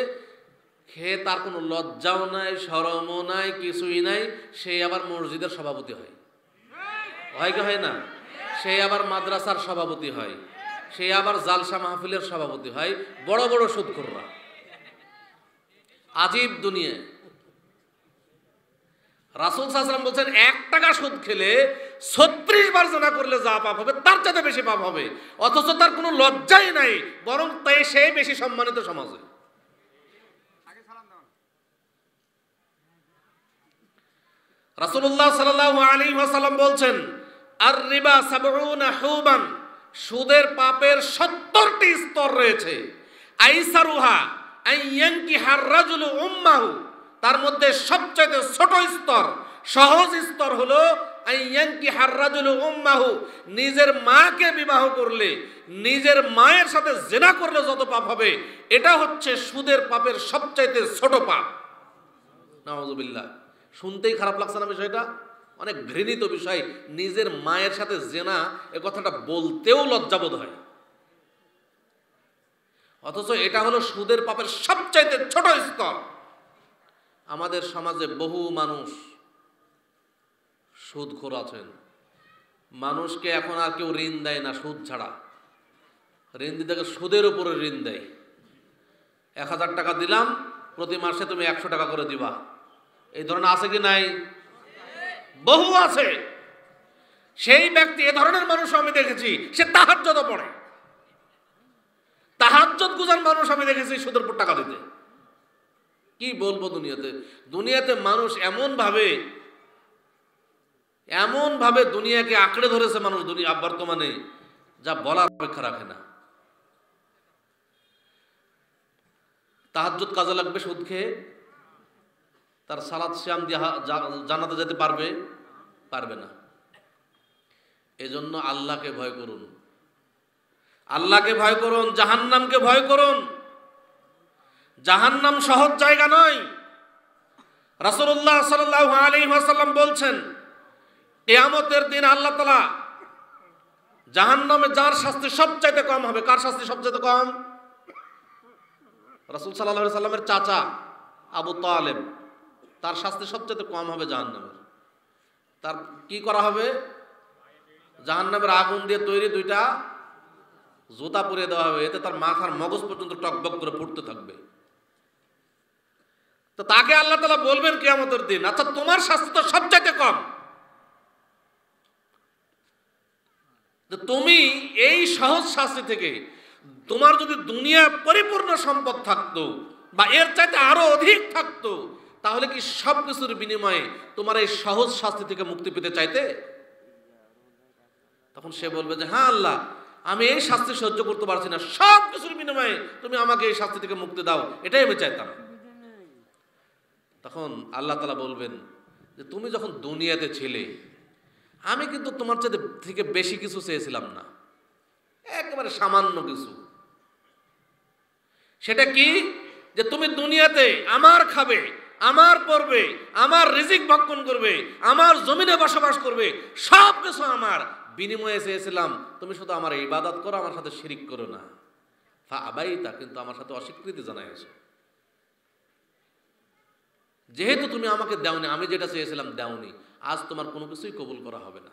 Speaker 1: খেয়ে তার কোনো লজ্জাও নাই সরমও নাই কিছুই নাই সে আবার মসজিদের সভাপতি হয় হয় কি হয় না সে আবার মাদ্রাসার সভাপতি হয় সে আবার জালসা মাহফিলের সভাপতি হয় বড় বড় সুদখোররা আজীব দুনিয়ায় রাসুল সাহসালাম বলছেন এক টাকা সুদ খেলে ছত্রিশ বার জনা করলে যা পাপ হবে তার চাইতে বেশি পাপ হবে অথচ তার কোনো লজ্জাই নাই বরং তাই সে বেশি সম্মানিত সমাজে রাসুল্লাহ সাল আলী আসালাম বলছেন আর রিবা সাবরুন হুবান সুদের পাপের সত্তরটি স্তর রয়েছে তার মধ্যে সবচেয়ে ছোট স্তর সহজ স্তর হলো নিজের মাকে বিবাহ করলে নিজের মায়ের সাথে জেনা করলে যত পাপ হবে এটা হচ্ছে সুদের পাপের সবচাইতে ছোট পাপ শুনতেই খারাপ লাগছে না বিষয়টা অনেক ঘৃণিত বিষয় নিজের মায়ের সাথে জেনা এ কথাটা বলতেও লজ্জাবোধ হয় অথচ এটা হলো সুদের পাপের সবচাইতে ছোট স্তর আমাদের সমাজে বহু মানুষ খোর আছেন মানুষকে এখন আর কেউ ঋণ দেয় না সুদ ছাড়া ঋণ দিতে সুদের উপরে ঋণ দেয় এক হাজার টাকা দিলাম প্রতি মাসে তুমি একশো টাকা করে দিবা এই ধরনের আছে কি নাই বহু আছে সেই ব্যক্তি এ ধরনের মানুষ আমি দেখেছি সে তাহাজ্যত পড়ে তাহাজ্জত গুজার মানুষ আমি দেখেছি সুদের উপর টাকা দিতে কি বলবো দুনিয়াতে দুনিয়াতে মানুষ এমনভাবে এমনভাবে দুনিয়াকে আঁকড়ে ধরেছে মানুষ দুনিয়া বর্তমানে যা বলার অপেক্ষা রাখে না তাহাজ্জুদ কাজে লাগবে সুদ খেয়ে তার সালাদ শ্যাম দিয়ে জানাতে যেতে পারবে পারবে না এজন্য আল্লাহকে ভয় করুন আল্লাহকে ভয় করুন জাহান্নামকে ভয় করুন জাহান্নাম সহজ জায়গা নয় রাসুল্লাহ সাল্লাম বলছেন কেয়ামতের দিন আল্লাহ তালা জাহান্নামে যার শাস্তি সবচাইতে কম হবে কার শাস্তি সবচাইতে কম রাসুল সাল্লাহ সাল্লামের চাচা আবু তালেম তার শাস্তি সবচাইতে কম হবে জাহান্নামের তার কি করা হবে জাহান্নামের আগুন দিয়ে তৈরি দুইটা জুতা পরিয়ে দেওয়া হবে এতে তার মাথার মগজ পর্যন্ত টকবক করে ফুটতে থাকবে তো তাকে আল্লাহ তালা বলবেন আমাদের দিন আচ্ছা তোমার শাস্তি তো সবচাইতে কম তো তুমি এই সহজ শাস্তি থেকে তোমার যদি দুনিয়া পরিপূর্ণ সম্পদ থাকতো বা এর চাইতে আরো অধিক থাকতো তাহলে কি সব কিছুর বিনিময়ে তোমার এই সহজ শাস্তি থেকে মুক্তি পেতে চাইতে তখন সে বলবে যে হ্যাঁ আল্লাহ আমি এই শাস্তি সহ্য করতে পারছি না সব কিছুর বিনিময়ে তুমি আমাকে এই শাস্তি থেকে মুক্তি দাও এটাই আমি চাইতাম তখন আল্লাহ তালা বলবেন যে তুমি যখন দুনিয়াতে ছিলে আমি কিন্তু তোমার চাইতে থেকে বেশি কিছু চেয়েছিলাম না একেবারে সামান্য কিছু সেটা কি যে তুমি দুনিয়াতে আমার খাবে আমার পর্বে আমার রিজিক ভক্ষণ করবে আমার জমিনে বসবাস করবে সব কিছু আমার বিনিময়ে চেয়েছিলাম তুমি শুধু আমার এই বাদাত করো আমার সাথে শিরিক করো না তা আবাই তা কিন্তু আমার সাথে অস্বীকৃতি জানাইছো যেহেতু তুমি আমাকে দেওনি আমি যেটা চেয়েছিলাম দেওনি আজ তোমার কোনো কিছুই কবুল করা হবে না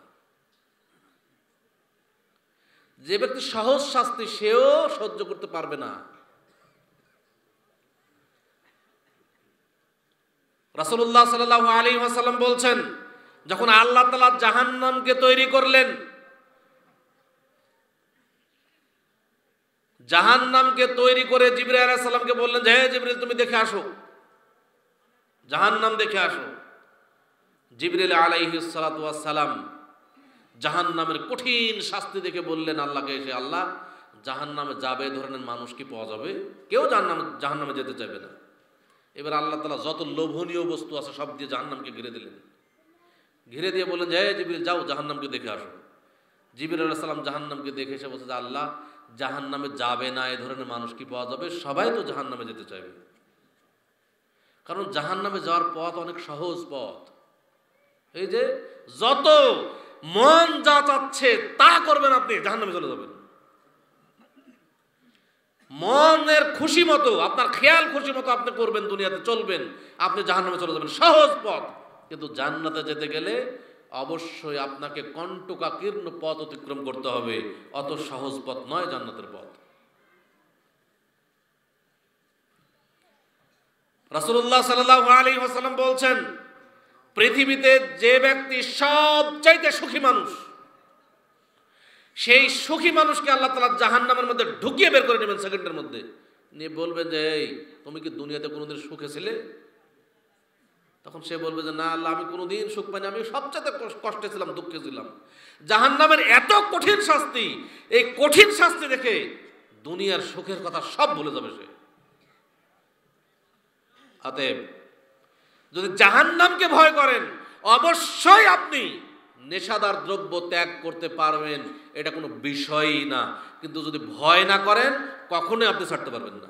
Speaker 1: যে ব্যক্তি সহজ শাস্তি সেও সহ্য করতে পারবে না রাসুল্লাহ সাল আলী আসাল্লাম বলছেন যখন আল্লাহ তালা জাহান্নামকে তৈরি করলেন জাহান্নামকে তৈরি করে জিবরি আলাইসাল্লামকে বললেন যে হে জিবরিল তুমি দেখে আসো জাহান্নাম দেখে আসো জিবরিল আলাইহি সালাম জাহান্নামের কঠিন শাস্তি দেখে বললেন আল্লাহকে এসে আল্লাহ জাহান্নামে যাবে ধরনের মানুষ কি পাওয়া যাবে কেউ জাহান্নামে জাহান্নামে যেতে চাইবে না এবার আল্লাহ তালা যত লোভনীয় বস্তু আছে সব দিয়ে জাহান্নামকে ঘিরে দিলেন ঘিরে দিয়ে বললেন যে জিবির যাও জাহান্নামকে দেখে আসো জিবির আল্লাহ সাল্লাম জাহান্নামকে দেখে এসে বলছে যে আল্লাহ জাহান্নামে যাবে না এ ধরনের মানুষ কি পাওয়া যাবে সবাই তো জাহান্নামে যেতে চাইবে কারণ জাহান্নামে যাওয়ার পথ অনেক সহজ পথ এই যে যত মন যা চাচ্ছে তা করবেন আপনি জাহান্নামে চলে যাবেন মনের খুশি মতো আপনার খেয়াল খুশি মতো আপনি করবেন দুনিয়াতে চলবেন আপনি জাহান্নামে চলে যাবেন সহজ পথ কিন্তু জান্নাতে যেতে গেলে অবশ্যই আপনাকে কণ্টকাকীর্ণ পথ অতিক্রম করতে হবে অত সহজ পথ নয় জান্নাতের পথ রাসুল্লাহ সাল্লাহ আলী হাসালাম বলছেন পৃথিবীতে যে ব্যক্তি সবচাইতে সুখী মানুষ সেই সুখী মানুষকে আল্লাহ তালা জাহান নামের মধ্যে ঢুকিয়ে বের করে নেবেন সেকেন্ডের মধ্যে নিয়ে বলবে যে এই তুমি কি দুনিয়াতে কোনোদিন সুখে ছিলে তখন সে বলবে যে না আল্লাহ আমি কোনোদিন সুখ পাইনি আমি সবচেয়ে কষ্টে ছিলাম দুঃখে ছিলাম জাহান নামের এত কঠিন শাস্তি এই কঠিন শাস্তি দেখে দুনিয়ার সুখের কথা সব ভুলে যাবে সে অতএব যদি জাহান নামকে ভয় করেন অবশ্যই আপনি নেশাদার দ্রব্য ত্যাগ করতে পারবেন এটা কোনো বিষয়ই না কিন্তু যদি ভয় না করেন কখনোই আপনি ছাড়তে পারবেন না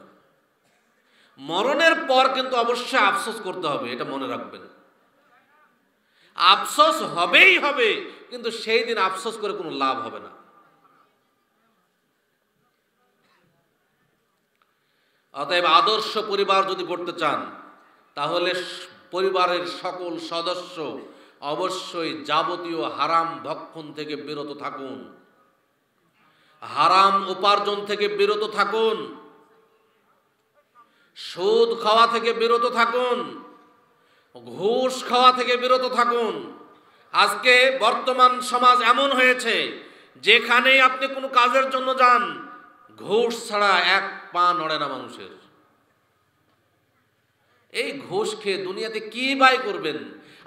Speaker 1: মরণের পর কিন্তু অবশ্যই আফসোস করতে হবে এটা মনে রাখবেন আফসোস হবেই হবে কিন্তু সেই দিন আফসোস করে কোনো লাভ হবে না অতএব আদর্শ পরিবার যদি করতে চান তাহলে পরিবারের সকল সদস্য অবশ্যই যাবতীয় হারাম ভক্ষণ থেকে বিরত থাকুন হারাম উপার্জন থেকে বিরত থাকুন সুদ খাওয়া থেকে বিরত থাকুন ঘুষ খাওয়া থেকে বিরত থাকুন আজকে বর্তমান সমাজ এমন হয়েছে যেখানেই আপনি কোনো কাজের জন্য যান ঘুষ ছাড়া এক পা নড়ে না মানুষের এই ঘোষ খেয়ে দুনিয়াতে কি বাই করবেন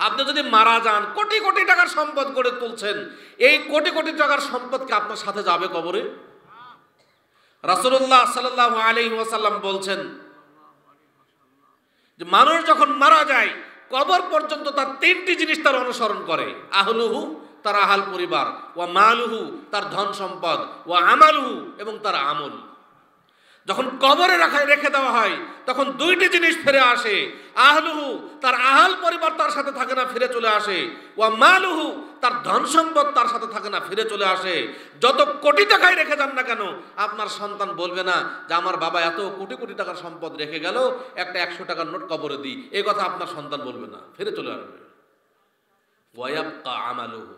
Speaker 1: আপনি যদি মারা যান কোটি কোটি টাকার সম্পদ গড়ে তুলছেন এই কোটি কোটি টাকার সম্পদকে আপনার সাথে যাবে কবরে রাসুল্লাহ সাল্লাহ আলি ওয়াসাল্লাম বলছেন যে মানুষ যখন মারা যায় কবর পর্যন্ত তার তিনটি জিনিস তার অনুসরণ করে আহলুহু তার আহাল পরিবার ও মালুহু তার ধন সম্পদ ও আমালুহু এবং তার আমল যখন কবরে রাখা রেখে দেওয়া হয় তখন দুইটি জিনিস ফিরে আসে আহলুহু তার আহাল পরিবার তার সাথে থাকে না ফিরে চলে আসে ওয়া মালুহু তার ধন সম্পদ তার সাথে থাকে না ফিরে চলে আসে যত কোটি টাকায় রেখে যান না কেন আপনার সন্তান বলবে না যে আমার বাবা এত কোটি কোটি টাকার সম্পদ রেখে গেল একটা একশো টাকার নোট কবরে দিই এ কথা আপনার সন্তান বলবে না ফিরে চলে আসবে ওয়াবকা আমালুহু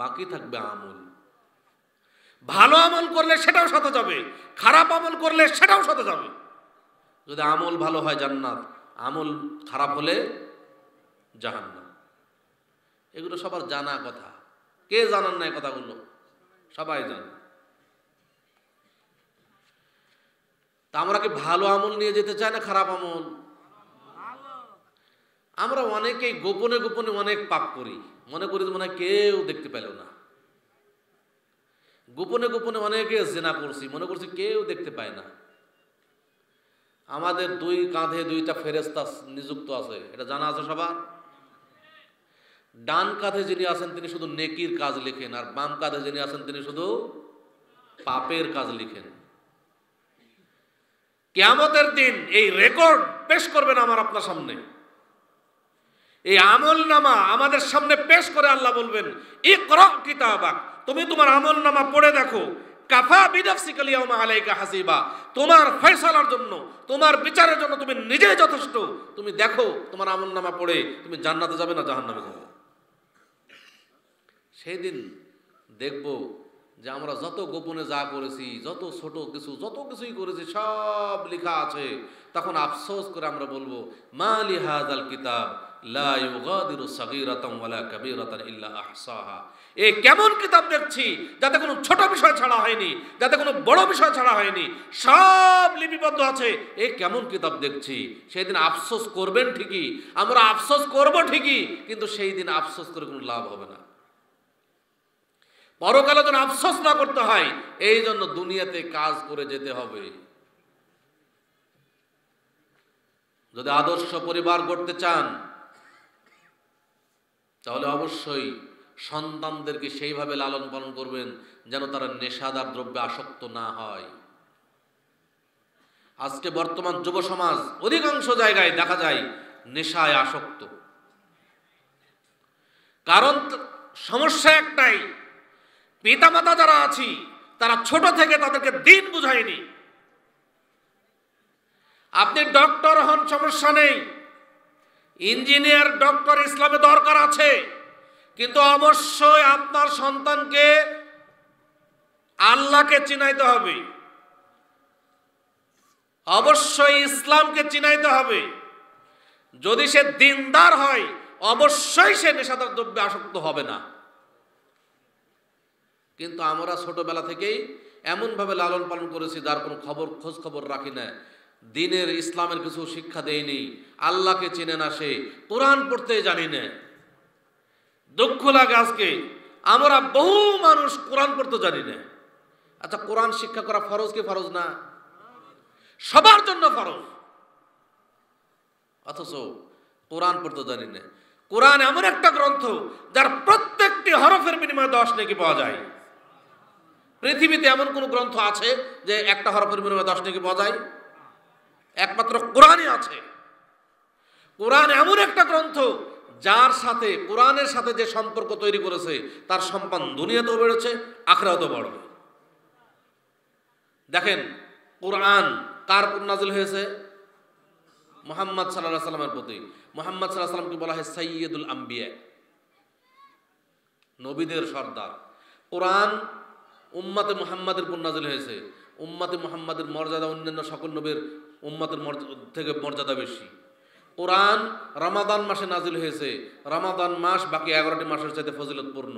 Speaker 1: বাকি থাকবে আমল ভালো আমল করলে সেটাও সাথে যাবে খারাপ আমল করলে সেটাও সাথে যাবে যদি আমল ভালো হয় জান্নাত আমল খারাপ হলে জাহান্নাম এগুলো সবার জানা কথা কে জানান না কথাগুলো সবাই জানে তা আমরা কি ভালো আমল নিয়ে যেতে চাই না খারাপ আমল আমরা অনেকেই গোপনে গোপনে অনেক পাপ করি মনে করি মনে কেউ দেখতে পেল না গোপনে গোপনে অনেকে জেনা করছি মনে করছি কেউ দেখতে পায় না আমাদের দুই কাঁধে দুইটা ফেরেস্তা নিযুক্ত আছে এটা জানা আছে সবার ডান কাঁধে যিনি আছেন তিনি শুধু নেকির কাজ লিখেন আর বাম কাঁধে যিনি আছেন তিনি শুধু পাপের কাজ লিখেন কেয়ামতের দিন এই রেকর্ড পেশ করবেন আমার আপনার সামনে এই আমল নামা আমাদের সামনে পেশ করে আল্লাহ বলবেন কর কিতাবাক তুমি তোমার আমল নামা পড়ে দেখো কাফা বিনাফসিকালিয়াউমা আলাইকা হাসিবা তোমার ফয়সালার জন্য তোমার বিচারের জন্য তুমি নিজেই যথেষ্ট তুমি দেখো তোমার আমল নামা পড়ে তুমি জান্নাতে যাবে না জাহান্নামে যাবে সেই দিন দেখবো যে আমরা যত গোপনে যা করেছি যত ছোট কিছু যত কিছুই করেছি সব লেখা আছে তখন আফসোস করে আমরা বলবো মা মালি হাজাল কিতাব লা ইউগাদিরু সাগীরাতাম ওয়ালা কাবীরাতান ইল্লা আহসাহা এই কেমন কিতাব দেখছি যাতে কোনো ছোট বিষয় ছাড়া হয়নি যাতে কোনো বড় বিষয় ছাড়া হয়নি সব লিপিবদ্ধ আছে এ কেমন কিতাব দেখছি সেই দিন আফসোস করবেন ঠিকই আমরা আফসোস করব ঠিকই কিন্তু সেই দিন আফসোস করে কোনো লাভ হবে না পরকালে যেন আফসোস না করতে হয় এই জন্য দুনিয়াতে কাজ করে যেতে হবে যদি আদর্শ পরিবার গড়তে চান তাহলে অবশ্যই সন্তানদেরকে সেইভাবে লালন পালন করবেন যেন তারা নেশাদার দ্রব্যে আসক্ত না হয় আজকে বর্তমান যুব সমাজ অধিকাংশ জায়গায় দেখা যায় নেশায় আসক্ত কারণ সমস্যা একটাই পিতামাতা যারা আছি তারা ছোট থেকে তাদেরকে দিন বুঝায়নি আপনি ডক্টর হন সমস্যা নেই ইঞ্জিনিয়ার ডক্টর ইসলামে দরকার আছে কিন্তু অবশ্যই আপনার সন্তানকে আল্লাহকে চিনাইতে হবে অবশ্যই ইসলামকে চিনাইতে হবে যদি সে দিনদার হয় অবশ্যই সে নেশাদার দ্রব্যে আসক্ত হবে না কিন্তু আমরা ছোটবেলা থেকেই এমনভাবে লালন পালন করেছি যার কোনো খবর খোঁজ খবর রাখি না দিনের ইসলামের কিছু শিক্ষা দেয়নি আল্লাহকে চেনে না সে কোরআন পড়তে জানি না দুঃখ লাগে আজকে আমরা বহু মানুষ কোরআন পড়তে জানি না আচ্ছা কোরআন শিক্ষা করা ফরজ কি ফরজ না সবার জন্য ফরজ অথচ কোরআন পড়তে জানি না কোরআন এমন একটা গ্রন্থ যার প্রত্যেকটি হরফের বিনিময়ে দশ নাকি পাওয়া যায় পৃথিবীতে এমন কোনো গ্রন্থ আছে যে একটা হরফের বিনিময়ে দশ নেকি পাওয়া যায় একমাত্র কোরআনে আছে কোরআন এমন একটা গ্রন্থ যার সাথে কোরআনের সাথে যে সম্পর্ক তৈরি করেছে তার সম্পান দুনিয়াতেও বেড়েছে আখড়াতেও বাড়বে দেখেন কোরআন কার নাজিল হয়েছে মোহাম্মদ সাল্লাহ সাল্লামের প্রতি মোহাম্মদ সাল্লাহ সাল্লামকে বলা হয় সৈয়দুল আম্বিয়া নবীদের সর্দার কোরআন উম্মাতে মোহাম্মদের উপর নাজিল হয়েছে উম্মাতে মোহাম্মদের মর্যাদা অন্যান্য সকল নবীর উম্মাতের থেকে মর্যাদা বেশি কোরআন রামাদান মাসে নাজিল হয়েছে রামাদান মাস বাকি এগারোটি মাসের চাইতে ফজিলতপূর্ণ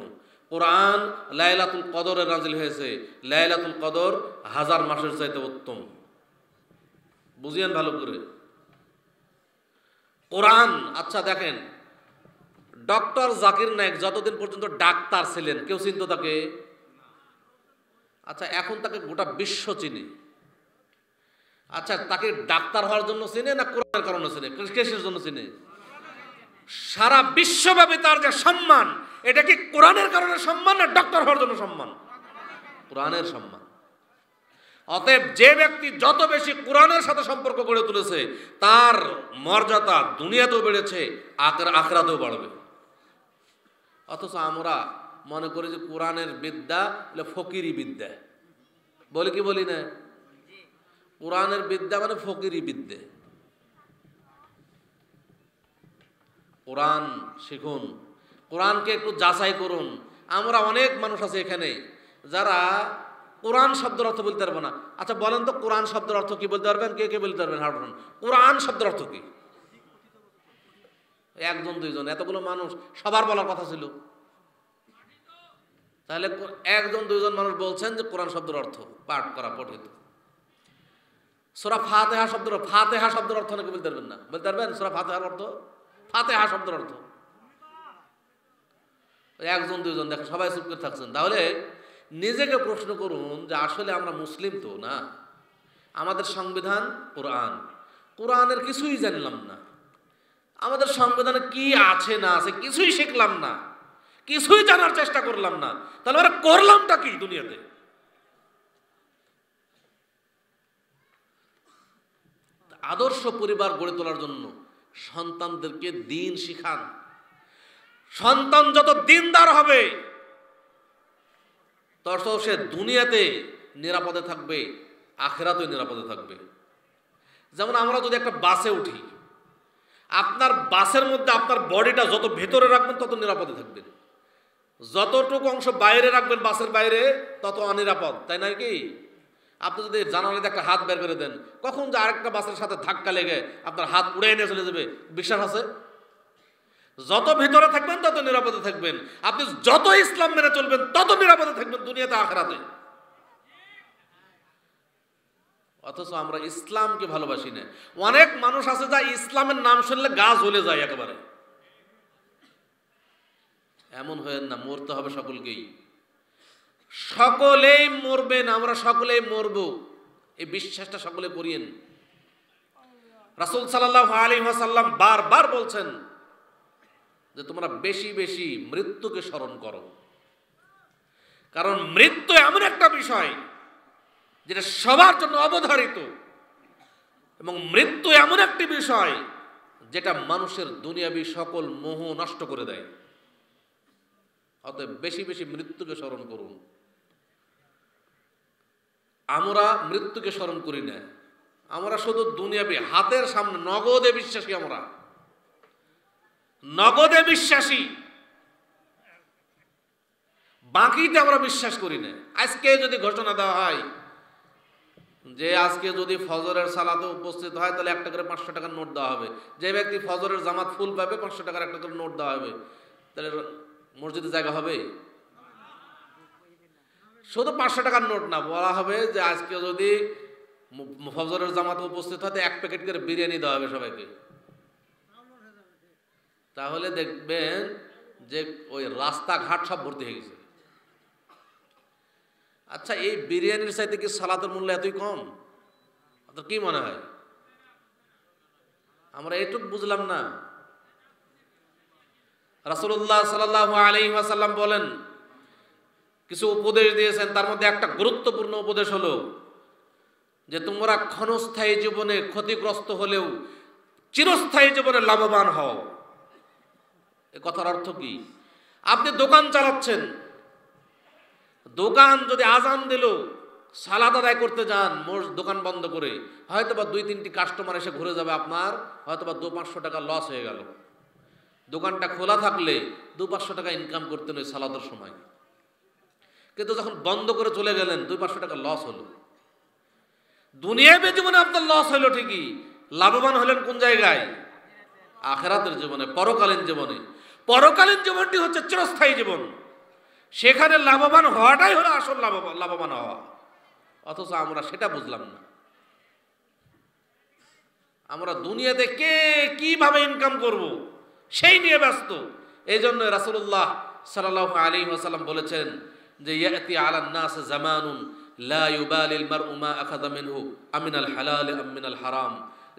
Speaker 1: কোরআন লাইলাতুল কদরে নাজিল হয়েছে লাইলাতুল কদর হাজার মাসের চাইতে উত্তম বুঝিয়েন ভালো করে কোরআন আচ্ছা দেখেন ডক্টর জাকির নায়ক যতদিন পর্যন্ত ডাক্তার ছিলেন কেউ চিনত তাকে আচ্ছা এখন তাকে গোটা বিশ্ব চিনি আচ্ছা তাকে ডাক্তার হওয়ার জন্য চিনে না কোরআনের কারণে চিনে কেসের জন্য চিনে সারা বিশ্বব্যাপী তার যে সম্মান এটা কি কোরআনের কারণে সম্মান না ডাক্তার হওয়ার জন্য সম্মান কোরআনের সম্মান অতএব যে ব্যক্তি যত বেশি কোরআনের সাথে সম্পর্ক গড়ে তুলেছে তার মর্যাদা দুনিয়াতেও বেড়েছে আখের আখরাতেও বাড়বে অথচ আমরা মনে করি যে কোরআনের বিদ্যা ফকিরি বিদ্যা বলে কি বলি না কোরআনের বিদ্যা মানে ফকিরি বিদ্যে কোরআন শিখুন কোরআনকে একটু যাচাই করুন আমরা অনেক মানুষ আছে এখানে যারা কোরআন শব্দের অর্থ বলতে পারবো না আচ্ছা বলেন তো কোরআন শব্দের অর্থ কি বলতে পারবেন কে কে বলতে পারবেন হারবেন কোরআন শব্দের অর্থ কি একজন দুইজন এতগুলো মানুষ সবার বলার কথা ছিল তাহলে একজন দুইজন মানুষ বলছেন যে কোরআন শব্দের অর্থ পাঠ করা পঠিত সোরা ফাতেহা শব্দ ফাতেহা শব্দের অর্থ নাকি বলতে পারবেন না বলতে পারবেন সোরা ফাতেহার অর্থ ফাতেহা শব্দের অর্থ একজন দুজন দেখো সবাই চুপ করে থাকছেন তাহলে নিজেকে প্রশ্ন করুন যে আসলে আমরা মুসলিম তো না আমাদের সংবিধান কোরআন কোরআনের কিছুই জানলাম না আমাদের সংবিধানে কি আছে না আছে কিছুই শিখলাম না কিছুই জানার চেষ্টা করলাম না তাহলে আমরা করলামটা কি দুনিয়াতে আদর্শ পরিবার গড়ে তোলার জন্য সন্তানদেরকে দিন শিখান সন্তান যত দিনদার হবে তত সে দুনিয়াতে নিরাপদে থাকবে আখেরাতেও নিরাপদে থাকবে যেমন আমরা যদি একটা বাসে উঠি আপনার বাসের মধ্যে আপনার বডিটা যত ভেতরে রাখবেন তত নিরাপদে থাকবেন যতটুকু অংশ বাইরে রাখবেন বাসের বাইরে তত অনিরাপদ তাই না কি আপনি যদি জানালে একটা হাত বের করে দেন কখন যে আরেকটা বাসের সাথে ধাক্কা লেগে আপনার হাত উড়ে নিয়ে চলে যাবে বিশ্বাস আছে যত ভিতরে থাকবেন তত নিরাপদে থাকবেন আপনি যত ইসলাম মেনে চলবেন তত নিরাপদে থাকবেন দুনিয়াতে আখড়াতে অথচ আমরা ইসলামকে ভালোবাসি না অনেক মানুষ আছে যা ইসলামের নাম শুনলে গা জ্বলে যায় একেবারে এমন হয়েন না মরতে হবে সকলকেই সকলেই মরবেন আমরা সকলে মরব এই বিশ্বাসটা সকলে করিয়েন রাসুল সাল্লাহ আলী সাল্লাম বারবার বলছেন যে তোমরা বেশি বেশি মৃত্যুকে স্মরণ করো কারণ মৃত্যু এমন একটা বিষয় যেটা সবার জন্য অবধারিত এবং মৃত্যু এমন একটি বিষয় যেটা মানুষের দুনিয়াবি সকল মোহ নষ্ট করে দেয় অতএব বেশি বেশি মৃত্যুকে স্মরণ করুন আমরা মৃত্যুকে স্মরণ করি না আমরা শুধু দুনিয়াবি হাতের সামনে নগদে বিশ্বাসী আমরা নগদে বিশ্বাসী বাকিতে আমরা বিশ্বাস করি না আজকে যদি ঘোষণা দেওয়া হয় যে আজকে যদি ফজরের সালাতে উপস্থিত হয় তাহলে একটা করে পাঁচশো টাকার নোট দেওয়া হবে যে ব্যক্তি ফজরের জামাত ফুল পাবে পাঁচশো টাকার একটা করে নোট দেওয়া হবে তাহলে মসজিদে জায়গা হবে শুধু পাঁচশো টাকার নোট না বলা হবে যে আজকে যদি মুফাজরের জামাতে উপস্থিত হয় এক প্যাকেট করে বিরিয়ানি দেওয়া হবে সবাইকে তাহলে দেখবেন যে ওই রাস্তাঘাট সব ভর্তি হয়ে গেছে আচ্ছা এই বিরিয়ানির চাইতে কি সালাতের মূল্য এতই কম আপনার কি মনে হয় আমরা এটুক বুঝলাম না রাসুল্লাহ সাল্লাহ আলহিহাসাল্লাম বলেন কিছু উপদেশ দিয়েছেন তার মধ্যে একটা গুরুত্বপূর্ণ উপদেশ হলো যে তোমরা ক্ষণস্থায়ী জীবনে ক্ষতিগ্রস্ত হলেও চিরস্থায়ী জীবনে লাভবান হও এ কথার অর্থ কি আপনি দোকান চালাচ্ছেন দোকান যদি আজান দিল সালাদ আদায় করতে যান দোকান বন্ধ করে হয়তো বা দুই তিনটি কাস্টমার এসে ঘুরে যাবে আপনার হয়তো বা দু পাঁচশো টাকা লস হয়ে গেল দোকানটা খোলা থাকলে দু পাঁচশো টাকা ইনকাম করতেন ওই সালাদের সময় কিন্তু যখন বন্ধ করে চলে গেলেন দুই পাঁচশো টাকা লস হলো দুনিয়ায় বে জীবনে আপনার লস হলো ঠিকই লাভবান হলেন কোন জায়গায় আখেরাতের জীবনে পরকালীন জীবনে পরকালীন জীবনটি হচ্ছে চিরস্থায়ী জীবন সেখানে লাভবান হওয়াটাই হলো আসল লাভবান লাভবান হওয়া অথচ আমরা সেটা বুঝলাম না আমরা দুনিয়াতে কে কিভাবে ইনকাম করব সেই নিয়ে ব্যস্ত এই জন্য রাসুল্লাহ সাল আলী আসালাম বলেছেন যে ইয়াতি আলান নাস জামানুন লা ইউবালিল মারউ মা আখাযা মিনহু আমিনাল হালাল মিনাল হারাম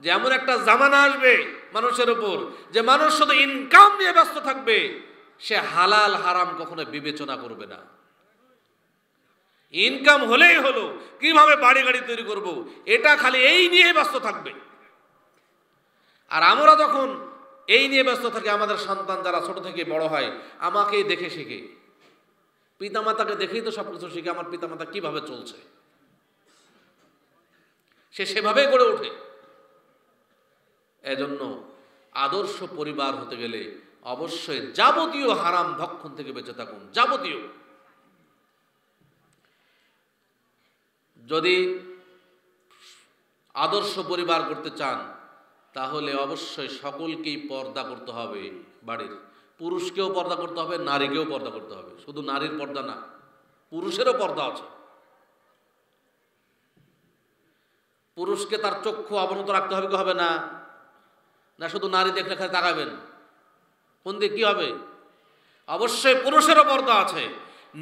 Speaker 1: যে এমন একটা জামানা আসবে মানুষের উপর যে মানুষ শুধু ইনকাম নিয়ে ব্যস্ত থাকবে সে হালাল হারাম কখনো বিবেচনা করবে না ইনকাম হলেই হলো কিভাবে বাড়ি গাড়ি তৈরি করব। এটা খালি এই নিয়ে ব্যস্ত থাকবে আর আমরা যখন এই নিয়ে ব্যস্ত থাকি আমাদের সন্তান যারা ছোট থেকে বড় হয় আমাকেই দেখে শেখে পিতামাতাকে দেখেই তো সবকিছু শিখে আমার পিতামাতা কিভাবে চলছে সে সেভাবেই গড়ে ওঠে এজন্য আদর্শ পরিবার হতে গেলে অবশ্যই যাবতীয় হারাম ভক্ষণ থেকে বেঁচে থাকুন যাবতীয় যদি আদর্শ পরিবার করতে চান তাহলে অবশ্যই সকলকেই পর্দা করতে হবে বাড়ির পুরুষকেও পর্দা করতে হবে নারীকেও পর্দা করতে হবে শুধু নারীর পর্দা না পুরুষেরও পর্দা আছে পুরুষকে তার চক্ষু অবনত রাখতে হবে কি হবে না না শুধু নারী দেখলে খালি তাকাবেন কোন দিয়ে কী হবে অবশ্যই পুরুষেরও পর্দা আছে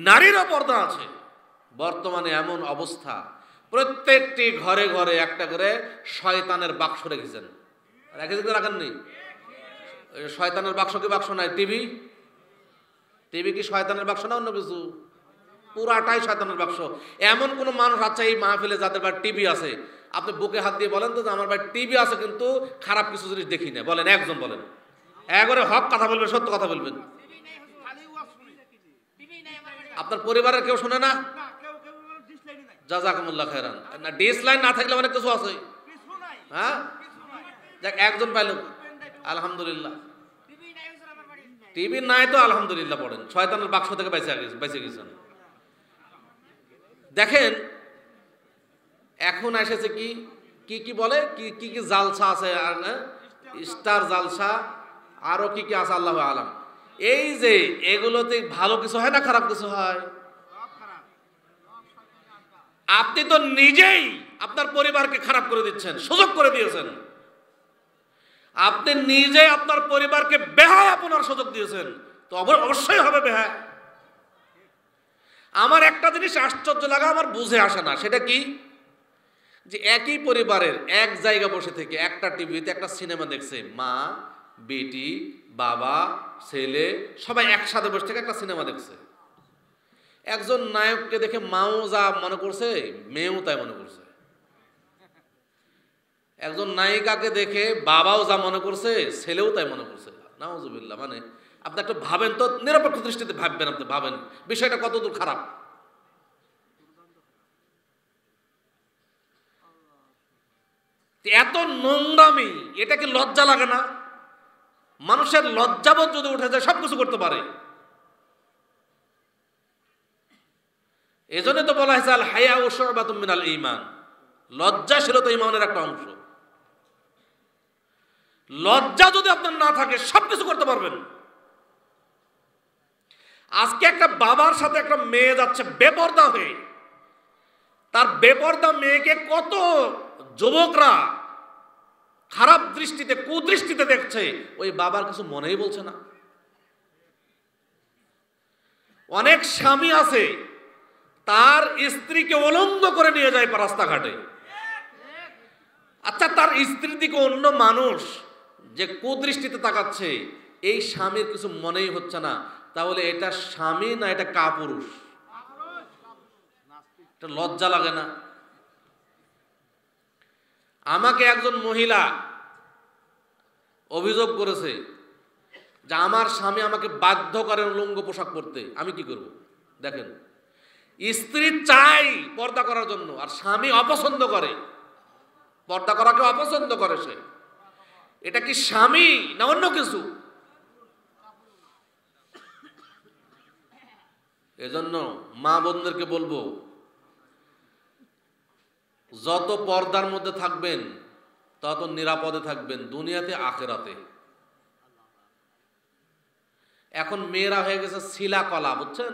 Speaker 1: নারীরও পর্দা আছে বর্তমানে এমন অবস্থা প্রত্যেকটি ঘরে ঘরে একটা করে শয়তানের বাক্স রেখেছেন রেখেছেন রাখেননি শয়তানের বাক্স কি বাক্স নাই টিভি টিভি কি শয়তানের বাক্স না অন্য কিছু পুরাটাই শয়তানের বাক্স এমন কোনো মানুষ আছে এই মাহফিলে যাদের বা টিভি আছে আপনি বুকে হাত দিয়ে বলেন তো যে আমার ভাই টিভি আছে কিন্তু খারাপ কিছু জিনিস দেখি না বলেন একজন বলেন একবারে হক কথা বলবেন সত্য কথা বলবেন আপনার পরিবারের কেউ শোনে না জাজাকুমুল্লাহ খেরান না ডিস লাইন না থাকলে অনেক কিছু আছে হ্যাঁ যাক একজন পাইল আলহামদুলিল্লাহ টিভি নাই তো আলহামদুলিল্লাহ পড়েন ছয়তানের বাক্স থেকে বেঁচে বেঁচে গেছেন দেখেন এখন এসেছে কি কি কি বলে কি কি কি জালসা আছে আর হ্যাঁ? স্টার জালসা আরও কি কি আছে আল্লাহ আলম এই যে এগুলোতে ভালো কিছু হয় না খারাপ কিছু হয় আপনি তো নিজেই আপনার পরিবারকে খারাপ করে দিচ্ছেন সুযোগ করে দিয়েছেন আপনি নিজে আপনার পরিবারকে বেহায় আপনার সুযোগ দিয়েছেন তো অবশ্যই হবে বেহায় আমার একটা জিনিস আশ্চর্য লাগা আমার বুঝে আসে না সেটা কি যে একই পরিবারের এক জায়গা বসে থেকে একটা টিভিতে একটা সিনেমা দেখছে মা বেটি বাবা ছেলে সবাই একসাথে বসে থেকে একটা সিনেমা দেখছে একজন নায়ককে দেখে মাও যা মনে করছে মেয়েও তাই মনে করছে একজন নায়িকাকে দেখে বাবাও যা মনে করছে ছেলেও তাই মনে করছে নাউজুবিল্লা মানে আপনি একটা ভাবেন তো নিরপেক্ষ দৃষ্টিতে ভাববেন আপনি ভাবেন বিষয়টা কতদূর খারাপ এত নোংরামি কি লজ্জা লাগে না মানুষের লজ্জাবোধ যদি উঠে যায় সব কিছু করতে পারে এজন্য তো বলা হয়েছে আল হায়া ও সর্বাতুমিনাল ইমান লজ্জা ছিল তো ইমানের একটা অংশ লজ্জা যদি আপনার না থাকে সব কিছু করতে পারবেন আজকে একটা বাবার সাথে একটা মেয়ে যাচ্ছে বেপর্দা হয়ে তার বেপর্দা মেয়েকে কত যুবকরা খারাপ দৃষ্টিতে কুদৃষ্টিতে দেখছে ওই বাবার কিছু মনেই বলছে না অনেক স্বামী আছে তার স্ত্রীকে অলম্ব করে নিয়ে যায় রাস্তাঘাটে আচ্ছা তার স্ত্রীর দিকে অন্য মানুষ যে কুদৃষ্টিতে তাকাচ্ছে এই স্বামীর কিছু মনেই হচ্ছে না তাহলে এটা স্বামী না এটা কাপুরুষ এটা লজ্জা লাগে না আমাকে একজন মহিলা অভিযোগ করেছে যে আমার স্বামী আমাকে বাধ্য করে লঙ্গ পোশাক পরতে আমি কি করব দেখেন স্ত্রী চাই পর্দা করার জন্য আর স্বামী অপছন্দ করে পর্দা করাকে অপছন্দ করে সে এটা কি স্বামী না অন্য কিছু এজন্য মা বোনদেরকে বলবো যত পর্দার মধ্যে থাকবেন তত নিরাপদে থাকবেন দুনিয়াতে আখেরাতে এখন মেয়েরা হয়ে গেছে শিলাকলা বুঝছেন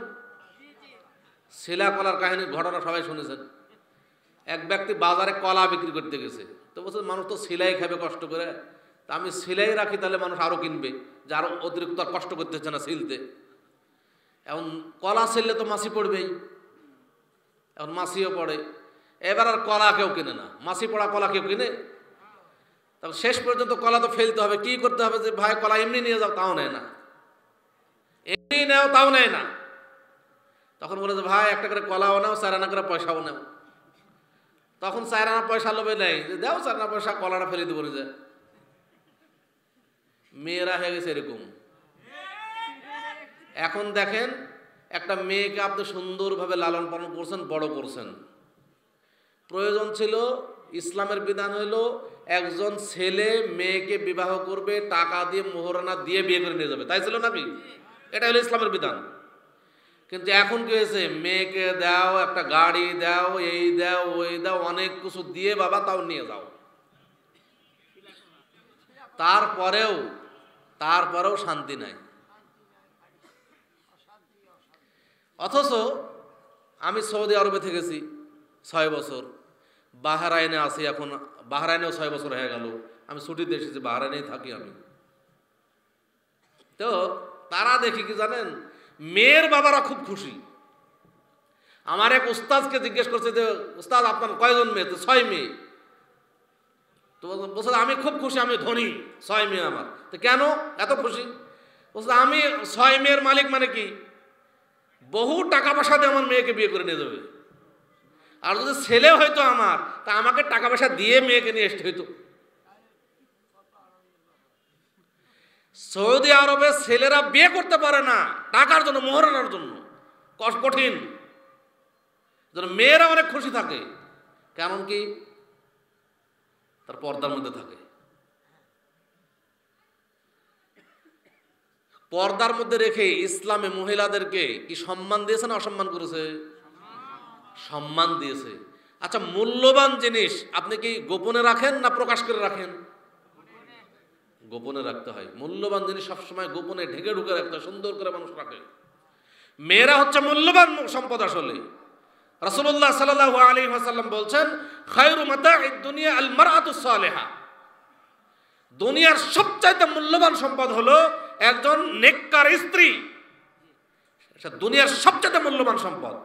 Speaker 1: শিলাকলার কাহিনীর ঘটনা সবাই শুনেছেন এক ব্যক্তি বাজারে কলা বিক্রি করতে গেছে তো বলছেন মানুষ তো সিলাই খাবে কষ্ট করে তা আমি সেলাই রাখি তাহলে মানুষ আরও কিনবে যে আরও অতিরিক্ত আর কষ্ট করতে হচ্ছে না সিলতে এখন কলা সেললে তো মাসি পড়বেই এখন মাসিও পড়ে এবার আর কলা কেউ কিনে না মাসি পড়া কলা কেউ কিনে তারপর শেষ পর্যন্ত কলা তো ফেলতে হবে কি করতে হবে যে ভাই কলা এমনি নিয়ে যাও তাও নেয় না এমনি নেও তাও নেয় না তখন বলে যে ভাই একটা করে কলাও নাও চার আনা করে পয়সাও নাও তখন চার আনা পয়সা লোভে নেয় যে দাও চার আনা পয়সা কলাটা ফেলে দেবো যে মেয়েরা হয়ে গেছে এরকম এখন দেখেন একটা মেয়েকে আপনি সুন্দরভাবে লালন পালন করছেন বড় করছেন প্রয়োজন ছিল ইসলামের বিধান হইল একজন ছেলে মেয়েকে বিবাহ করবে টাকা দিয়ে মোহরানা দিয়ে বিয়ে করে নিয়ে যাবে তাই ছিল নাকি এটা হলো ইসলামের বিধান কিন্তু এখন কি হয়েছে মেয়েকে দাও একটা গাড়ি দাও এই দাও ওই দাও অনেক কিছু দিয়ে বাবা তাও নিয়ে যাও তারপরেও তারপরেও শান্তি নাই অথচ আমি সৌদি আরবে থেকেছি ছয় বছর বাহারাইনে আছি এখন বাহারাইনেও ছয় বছর হয়ে গেল আমি ছুটিতে এসেছি বাহারাইনেই থাকি আমি তো তারা দেখি কি জানেন মেয়ের বাবারা খুব খুশি আমার এক উস্তাদকে জিজ্ঞেস করছে যে উস্তাদ আপনার কয়জন মেয়ে তো ছয় মেয়ে তো বলছে আমি খুব খুশি আমি ধনী ছয় মেয়ে আমার তো কেন এত খুশি বলছে আমি ছয় মেয়ের মালিক মানে কি বহু টাকা পয়সা দিয়ে আমার মেয়েকে বিয়ে করে নিয়ে যাবে আর যদি ছেলে হয়তো আমার তা আমাকে টাকা পয়সা দিয়ে মেয়েকে নিয়ে আসতে হইতো সৌদি আরবে ছেলেরা বিয়ে করতে পারে না টাকার জন্য মোহরানোর জন্য কঠিন মেয়েরা অনেক খুশি থাকে কারণ কি তার পর্দার মধ্যে থাকে পর্দার মধ্যে রেখে ইসলামে মহিলাদেরকে কি সম্মান দিয়েছে না অসম্মান করেছে সম্মান দিয়েছে আচ্ছা মূল্যবান জিনিস আপনি কি গোপনে রাখেন না প্রকাশ করে রাখেন গোপনে রাখতে হয় মূল্যবান জিনিস সবসময় গোপনে ঢেকে ঢুকে রাখতে হয় সুন্দর করে মানুষ রাখে মেয়েরা হচ্ছে মূল্যবান সম্পদ আসলে রসুল্লাহ সাল্লাহ আলী আসাল্লাম বলছেন খায়রু মাতা দুনিয়া আল মারাতুসালেহা দুনিয়ার সবচাইতে মূল্যবান সম্পদ হলো একজন নেককার স্ত্রী সেটা দুনিয়ার সবচাইতে মূল্যবান সম্পদ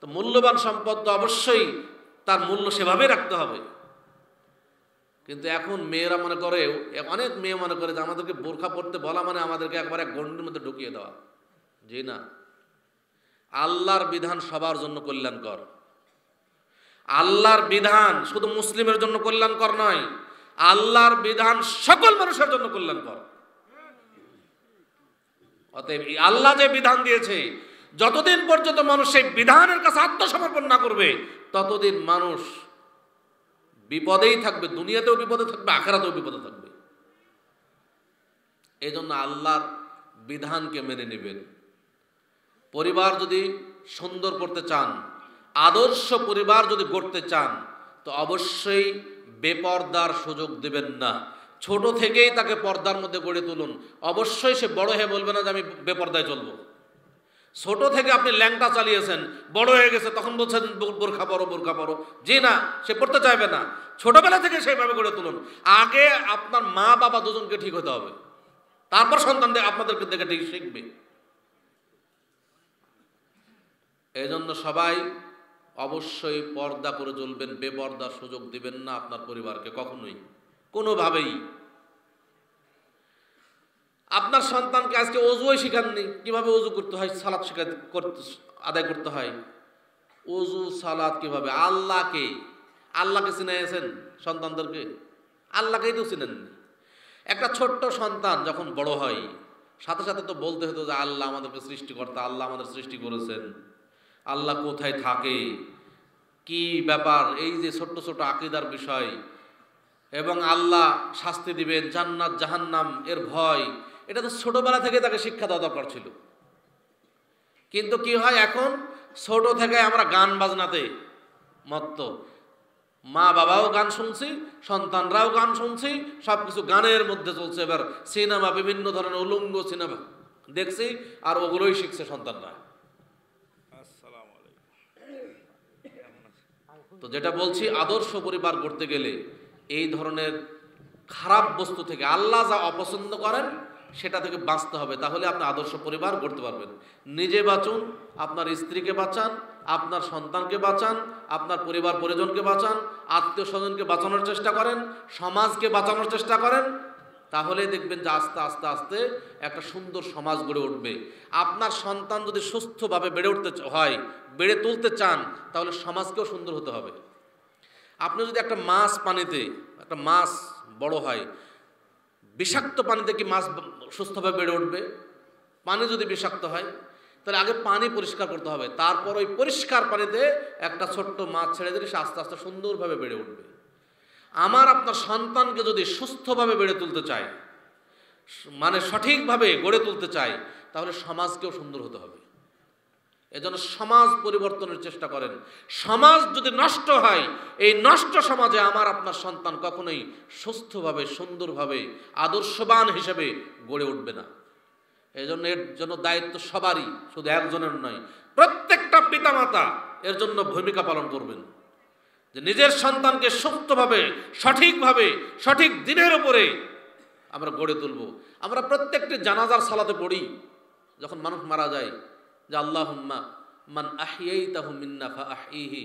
Speaker 1: তো মূল্যবান সম্পদ তো অবশ্যই তার মূল্য সেভাবেই রাখতে হবে কিন্তু এখন মেয়েরা মনে করে অনেক মেয়ে মনে করে যে আমাদেরকে বোরখা পড়তে বলা মানে আমাদেরকে একবার এক গন্ডির মধ্যে ঢুকিয়ে দেওয়া জি না আল্লাহর বিধান সবার জন্য কল্যাণকর আল্লাহর বিধান শুধু মুসলিমের জন্য কল্যাণকর নয় আল্লাহর বিধান সকল মানুষের জন্য কল্যাণকর অতএব আল্লাহ যে বিধান দিয়েছে যতদিন পর্যন্ত মানুষ সেই বিধানের কাছে আত্মসমর্পণ না করবে ততদিন মানুষ বিপদেই থাকবে দুনিয়াতেও বিপদে থাকবে আখেরাতেও বিপদে থাকবে এই জন্য আল্লাহর বিধানকে মেনে নেবেন পরিবার যদি সুন্দর করতে চান আদর্শ পরিবার যদি গড়তে চান তো অবশ্যই বেপর্দার সুযোগ দেবেন না ছোট থেকেই তাকে পর্দার মধ্যে গড়ে তুলুন অবশ্যই সে বড় হয়ে বলবে না যে আমি বেপর্দায় চলবো ছোট থেকে আপনি ল্যাংটা চালিয়েছেন বড় হয়ে গেছে তখন বলছেন বোরখা পরো বোরখা পরো যে না সে পড়তে চাইবে না ছোটবেলা থেকে সেইভাবে গড়ে তুলুন আগে আপনার মা বাবা দুজনকে ঠিক হতে হবে তারপর সন্তানদের আপনাদেরকে দেখে ঠিক শিখবে এজন্য সবাই অবশ্যই পর্দা করে চলবেন বেপর্দার সুযোগ দিবেন না আপনার পরিবারকে কখনোই কোনোভাবেই আপনার সন্তানকে আজকে অজুই শেখাননি কিভাবে অজু করতে হয় সালাদ শেখা করতে আদায় করতে হয় অজু সালাদ কিভাবে আল্লাহকে আল্লাহকে চিনাইয়েছেন সন্তানদেরকে আল্লাহকেই তো চিনেননি একটা ছোট্ট সন্তান যখন বড় হয় সাথে সাথে তো বলতে হতো যে আল্লাহ আমাদেরকে সৃষ্টি করতে আল্লাহ আমাদের সৃষ্টি করেছেন আল্লাহ কোথায় থাকে কি ব্যাপার এই যে ছোট্ট ছোট আকিদার বিষয় এবং আল্লাহ শাস্তি দিবেন জান্নাত জাহান্নাম এর ভয় এটা তো ছোটবেলা থেকে তাকে শিক্ষা দেওয়া দরকার ছিল কিন্তু কি হয় এখন ছোট থেকে আমরা গান বাজনাতে মত্ত মা বাবাও গান শুনছি সন্তানরাও গান শুনছি সব কিছু গানের মধ্যে চলছে এবার সিনেমা বিভিন্ন ধরনের উলঙ্গ সিনেমা দেখছি আর ওগুলোই শিখছে সন্তানরা তো যেটা বলছি আদর্শ পরিবার গড়তে গেলে এই ধরনের খারাপ বস্তু থেকে আল্লাহ যা অপছন্দ করেন সেটা থেকে বাঁচতে হবে তাহলে আপনি আদর্শ পরিবার গড়তে পারবেন নিজে বাঁচুন আপনার স্ত্রীকে বাঁচান আপনার সন্তানকে বাঁচান আপনার পরিবার পরিজনকে বাঁচান আত্মীয় স্বজনকে বাঁচানোর চেষ্টা করেন সমাজকে বাঁচানোর চেষ্টা করেন তাহলে দেখবেন যে আস্তে আস্তে আস্তে একটা সুন্দর সমাজ গড়ে উঠবে আপনার সন্তান যদি সুস্থভাবে বেড়ে উঠতে হয় বেড়ে তুলতে চান তাহলে সমাজকেও সুন্দর হতে হবে আপনি যদি একটা মাছ পানিতে একটা মাছ বড় হয় বিষাক্ত পানিতে কি মাছ সুস্থভাবে বেড়ে উঠবে পানি যদি বিষাক্ত হয় তাহলে আগে পানি পরিষ্কার করতে হবে তারপর ওই পরিষ্কার পানিতে একটা ছোট্ট মাছ ছেড়ে দিলে সে আস্তে আস্তে সুন্দরভাবে বেড়ে উঠবে আমার আপনার সন্তানকে যদি সুস্থভাবে বেড়ে তুলতে চাই মানে সঠিকভাবে গড়ে তুলতে চাই তাহলে সমাজকেও সুন্দর হতে হবে এজন্য সমাজ পরিবর্তনের চেষ্টা করেন সমাজ যদি নষ্ট হয় এই নষ্ট সমাজে আমার আপনার সন্তান কখনোই সুস্থভাবে সুন্দরভাবে আদর্শবান হিসেবে গড়ে উঠবে না এই জন্য এর জন্য দায়িত্ব সবারই শুধু একজনের নয় প্রত্যেকটা পিতামাতা এর জন্য ভূমিকা পালন করবেন যে নিজের সন্তানকে সুপ্তভাবে সঠিকভাবে সঠিক দিনের উপরে আমরা গড়ে তুলব আমরা প্রত্যেকটি জানাজার সালাতে পড়ি যখন মানুষ মারা যায় যে আল্লাহ মান আহিয়াই তাহু মিন্না ফা আহিহি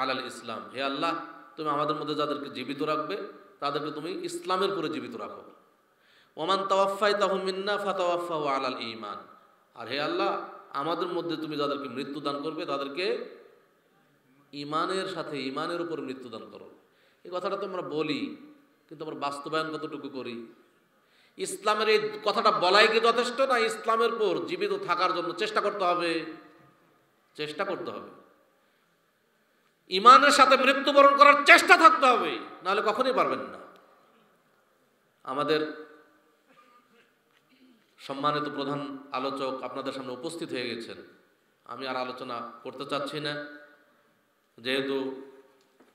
Speaker 1: আলাল ইসলাম হে আল্লাহ তুমি আমাদের মধ্যে যাদেরকে জীবিত রাখবে তাদেরকে তুমি ইসলামের উপরে জীবিত রাখো ওমান তাওয়াফাই তাহু মিন্না ফা তাওয়াফা আলাল ইমান আর হে আল্লাহ আমাদের মধ্যে তুমি যাদেরকে মৃত্যু দান করবে তাদেরকে ইমানের সাথে ইমানের উপর মৃত্যুদান করো এই কথাটা তো আমরা বলি কিন্তু আমরা বাস্তবায়ন কতটুকু করি ইসলামের এই কথাটা বলাই কি যথেষ্ট না ইসলামের পর জীবিত থাকার জন্য চেষ্টা করতে হবে চেষ্টা করতে হবে ইমানের সাথে মৃত্যুবরণ করার চেষ্টা থাকতে হবে নাহলে কখনই পারবেন না আমাদের সম্মানিত প্রধান আলোচক আপনাদের সামনে উপস্থিত হয়ে গেছেন আমি আর আলোচনা করতে চাচ্ছি না যেহেতু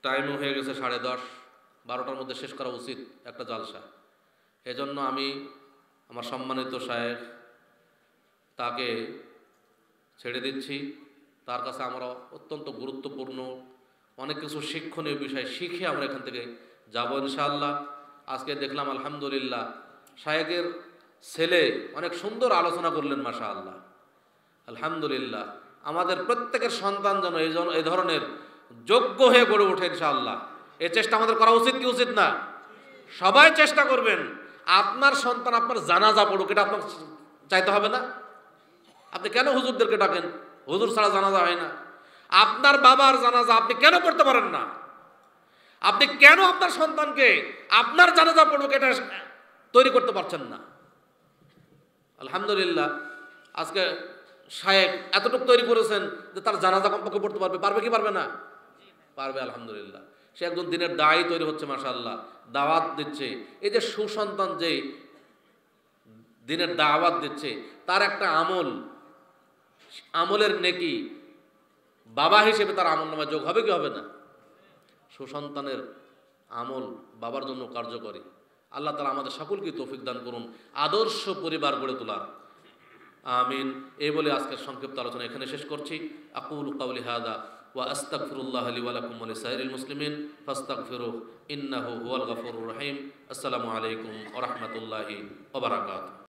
Speaker 1: টাইমও হয়ে গেছে সাড়ে দশ বারোটার মধ্যে শেষ করা উচিত একটা জালসা এজন্য আমি আমার সম্মানিত সাহেব তাকে ছেড়ে দিচ্ছি তার কাছে আমরা অত্যন্ত গুরুত্বপূর্ণ অনেক কিছু শিক্ষণীয় বিষয় শিখে আমরা এখান থেকে যাবো ইনশাআল্লাহ আজকে দেখলাম আলহামদুলিল্লাহ শায়েকের ছেলে অনেক সুন্দর আলোচনা করলেন মাশা আল্লাহ আলহামদুলিল্লাহ আমাদের প্রত্যেকের সন্তান যেন এই ধরনের যোগ্য হয়ে গড়ে ওঠে ইনশাআল্লাহ এ চেষ্টা আমাদের করা উচিত কি উচিত না সবাই চেষ্টা করবেন আপনার সন্তান আপনার জানাজা পড়ুক এটা আপনার চাইতে হবে না আপনি কেন হুজুরদেরকে ডাকেন হুজুর ছাড়া জানাজা হয় না আপনার বাবার জানাজা আপনি কেন পড়তে পারেন না আপনি কেন আপনার সন্তানকে আপনার জানাজা পড়ুক এটা তৈরি করতে পারছেন না আলহামদুলিল্লাহ আজকে সাহেব এতটুকু তৈরি করেছেন যে তার জানাজা কমপক্ষে পড়তে পারবে পারবে কি পারবে না পারবে আলহামদুলিল্লাহ সে একজন দিনের দায়ী তৈরি হচ্ছে মাসাল্লাহ দাওয়াত দিচ্ছে এই যে সুসন্তান যে দিনের দাওয়াত দিচ্ছে তার একটা আমল আমলের নেকি বাবা হিসেবে তার আমল নামা যোগ হবে কি হবে না সুসন্তানের আমল বাবার জন্য কার্যকরী আল্লাহ তালা আমাদের সকলকে তৌফিক দান করুন আদর্শ পরিবার গড়ে তোলার আমিন এই বলে আজকের সংক্ষিপ্ত আলোচনা এখানে শেষ করছি আকুল কাউলি হাদা وأستغفر الله لي ولكم ولسائر المسلمين فاستغفروه إنه هو الغفور الرحيم السلام عليكم ورحمة الله وبركاته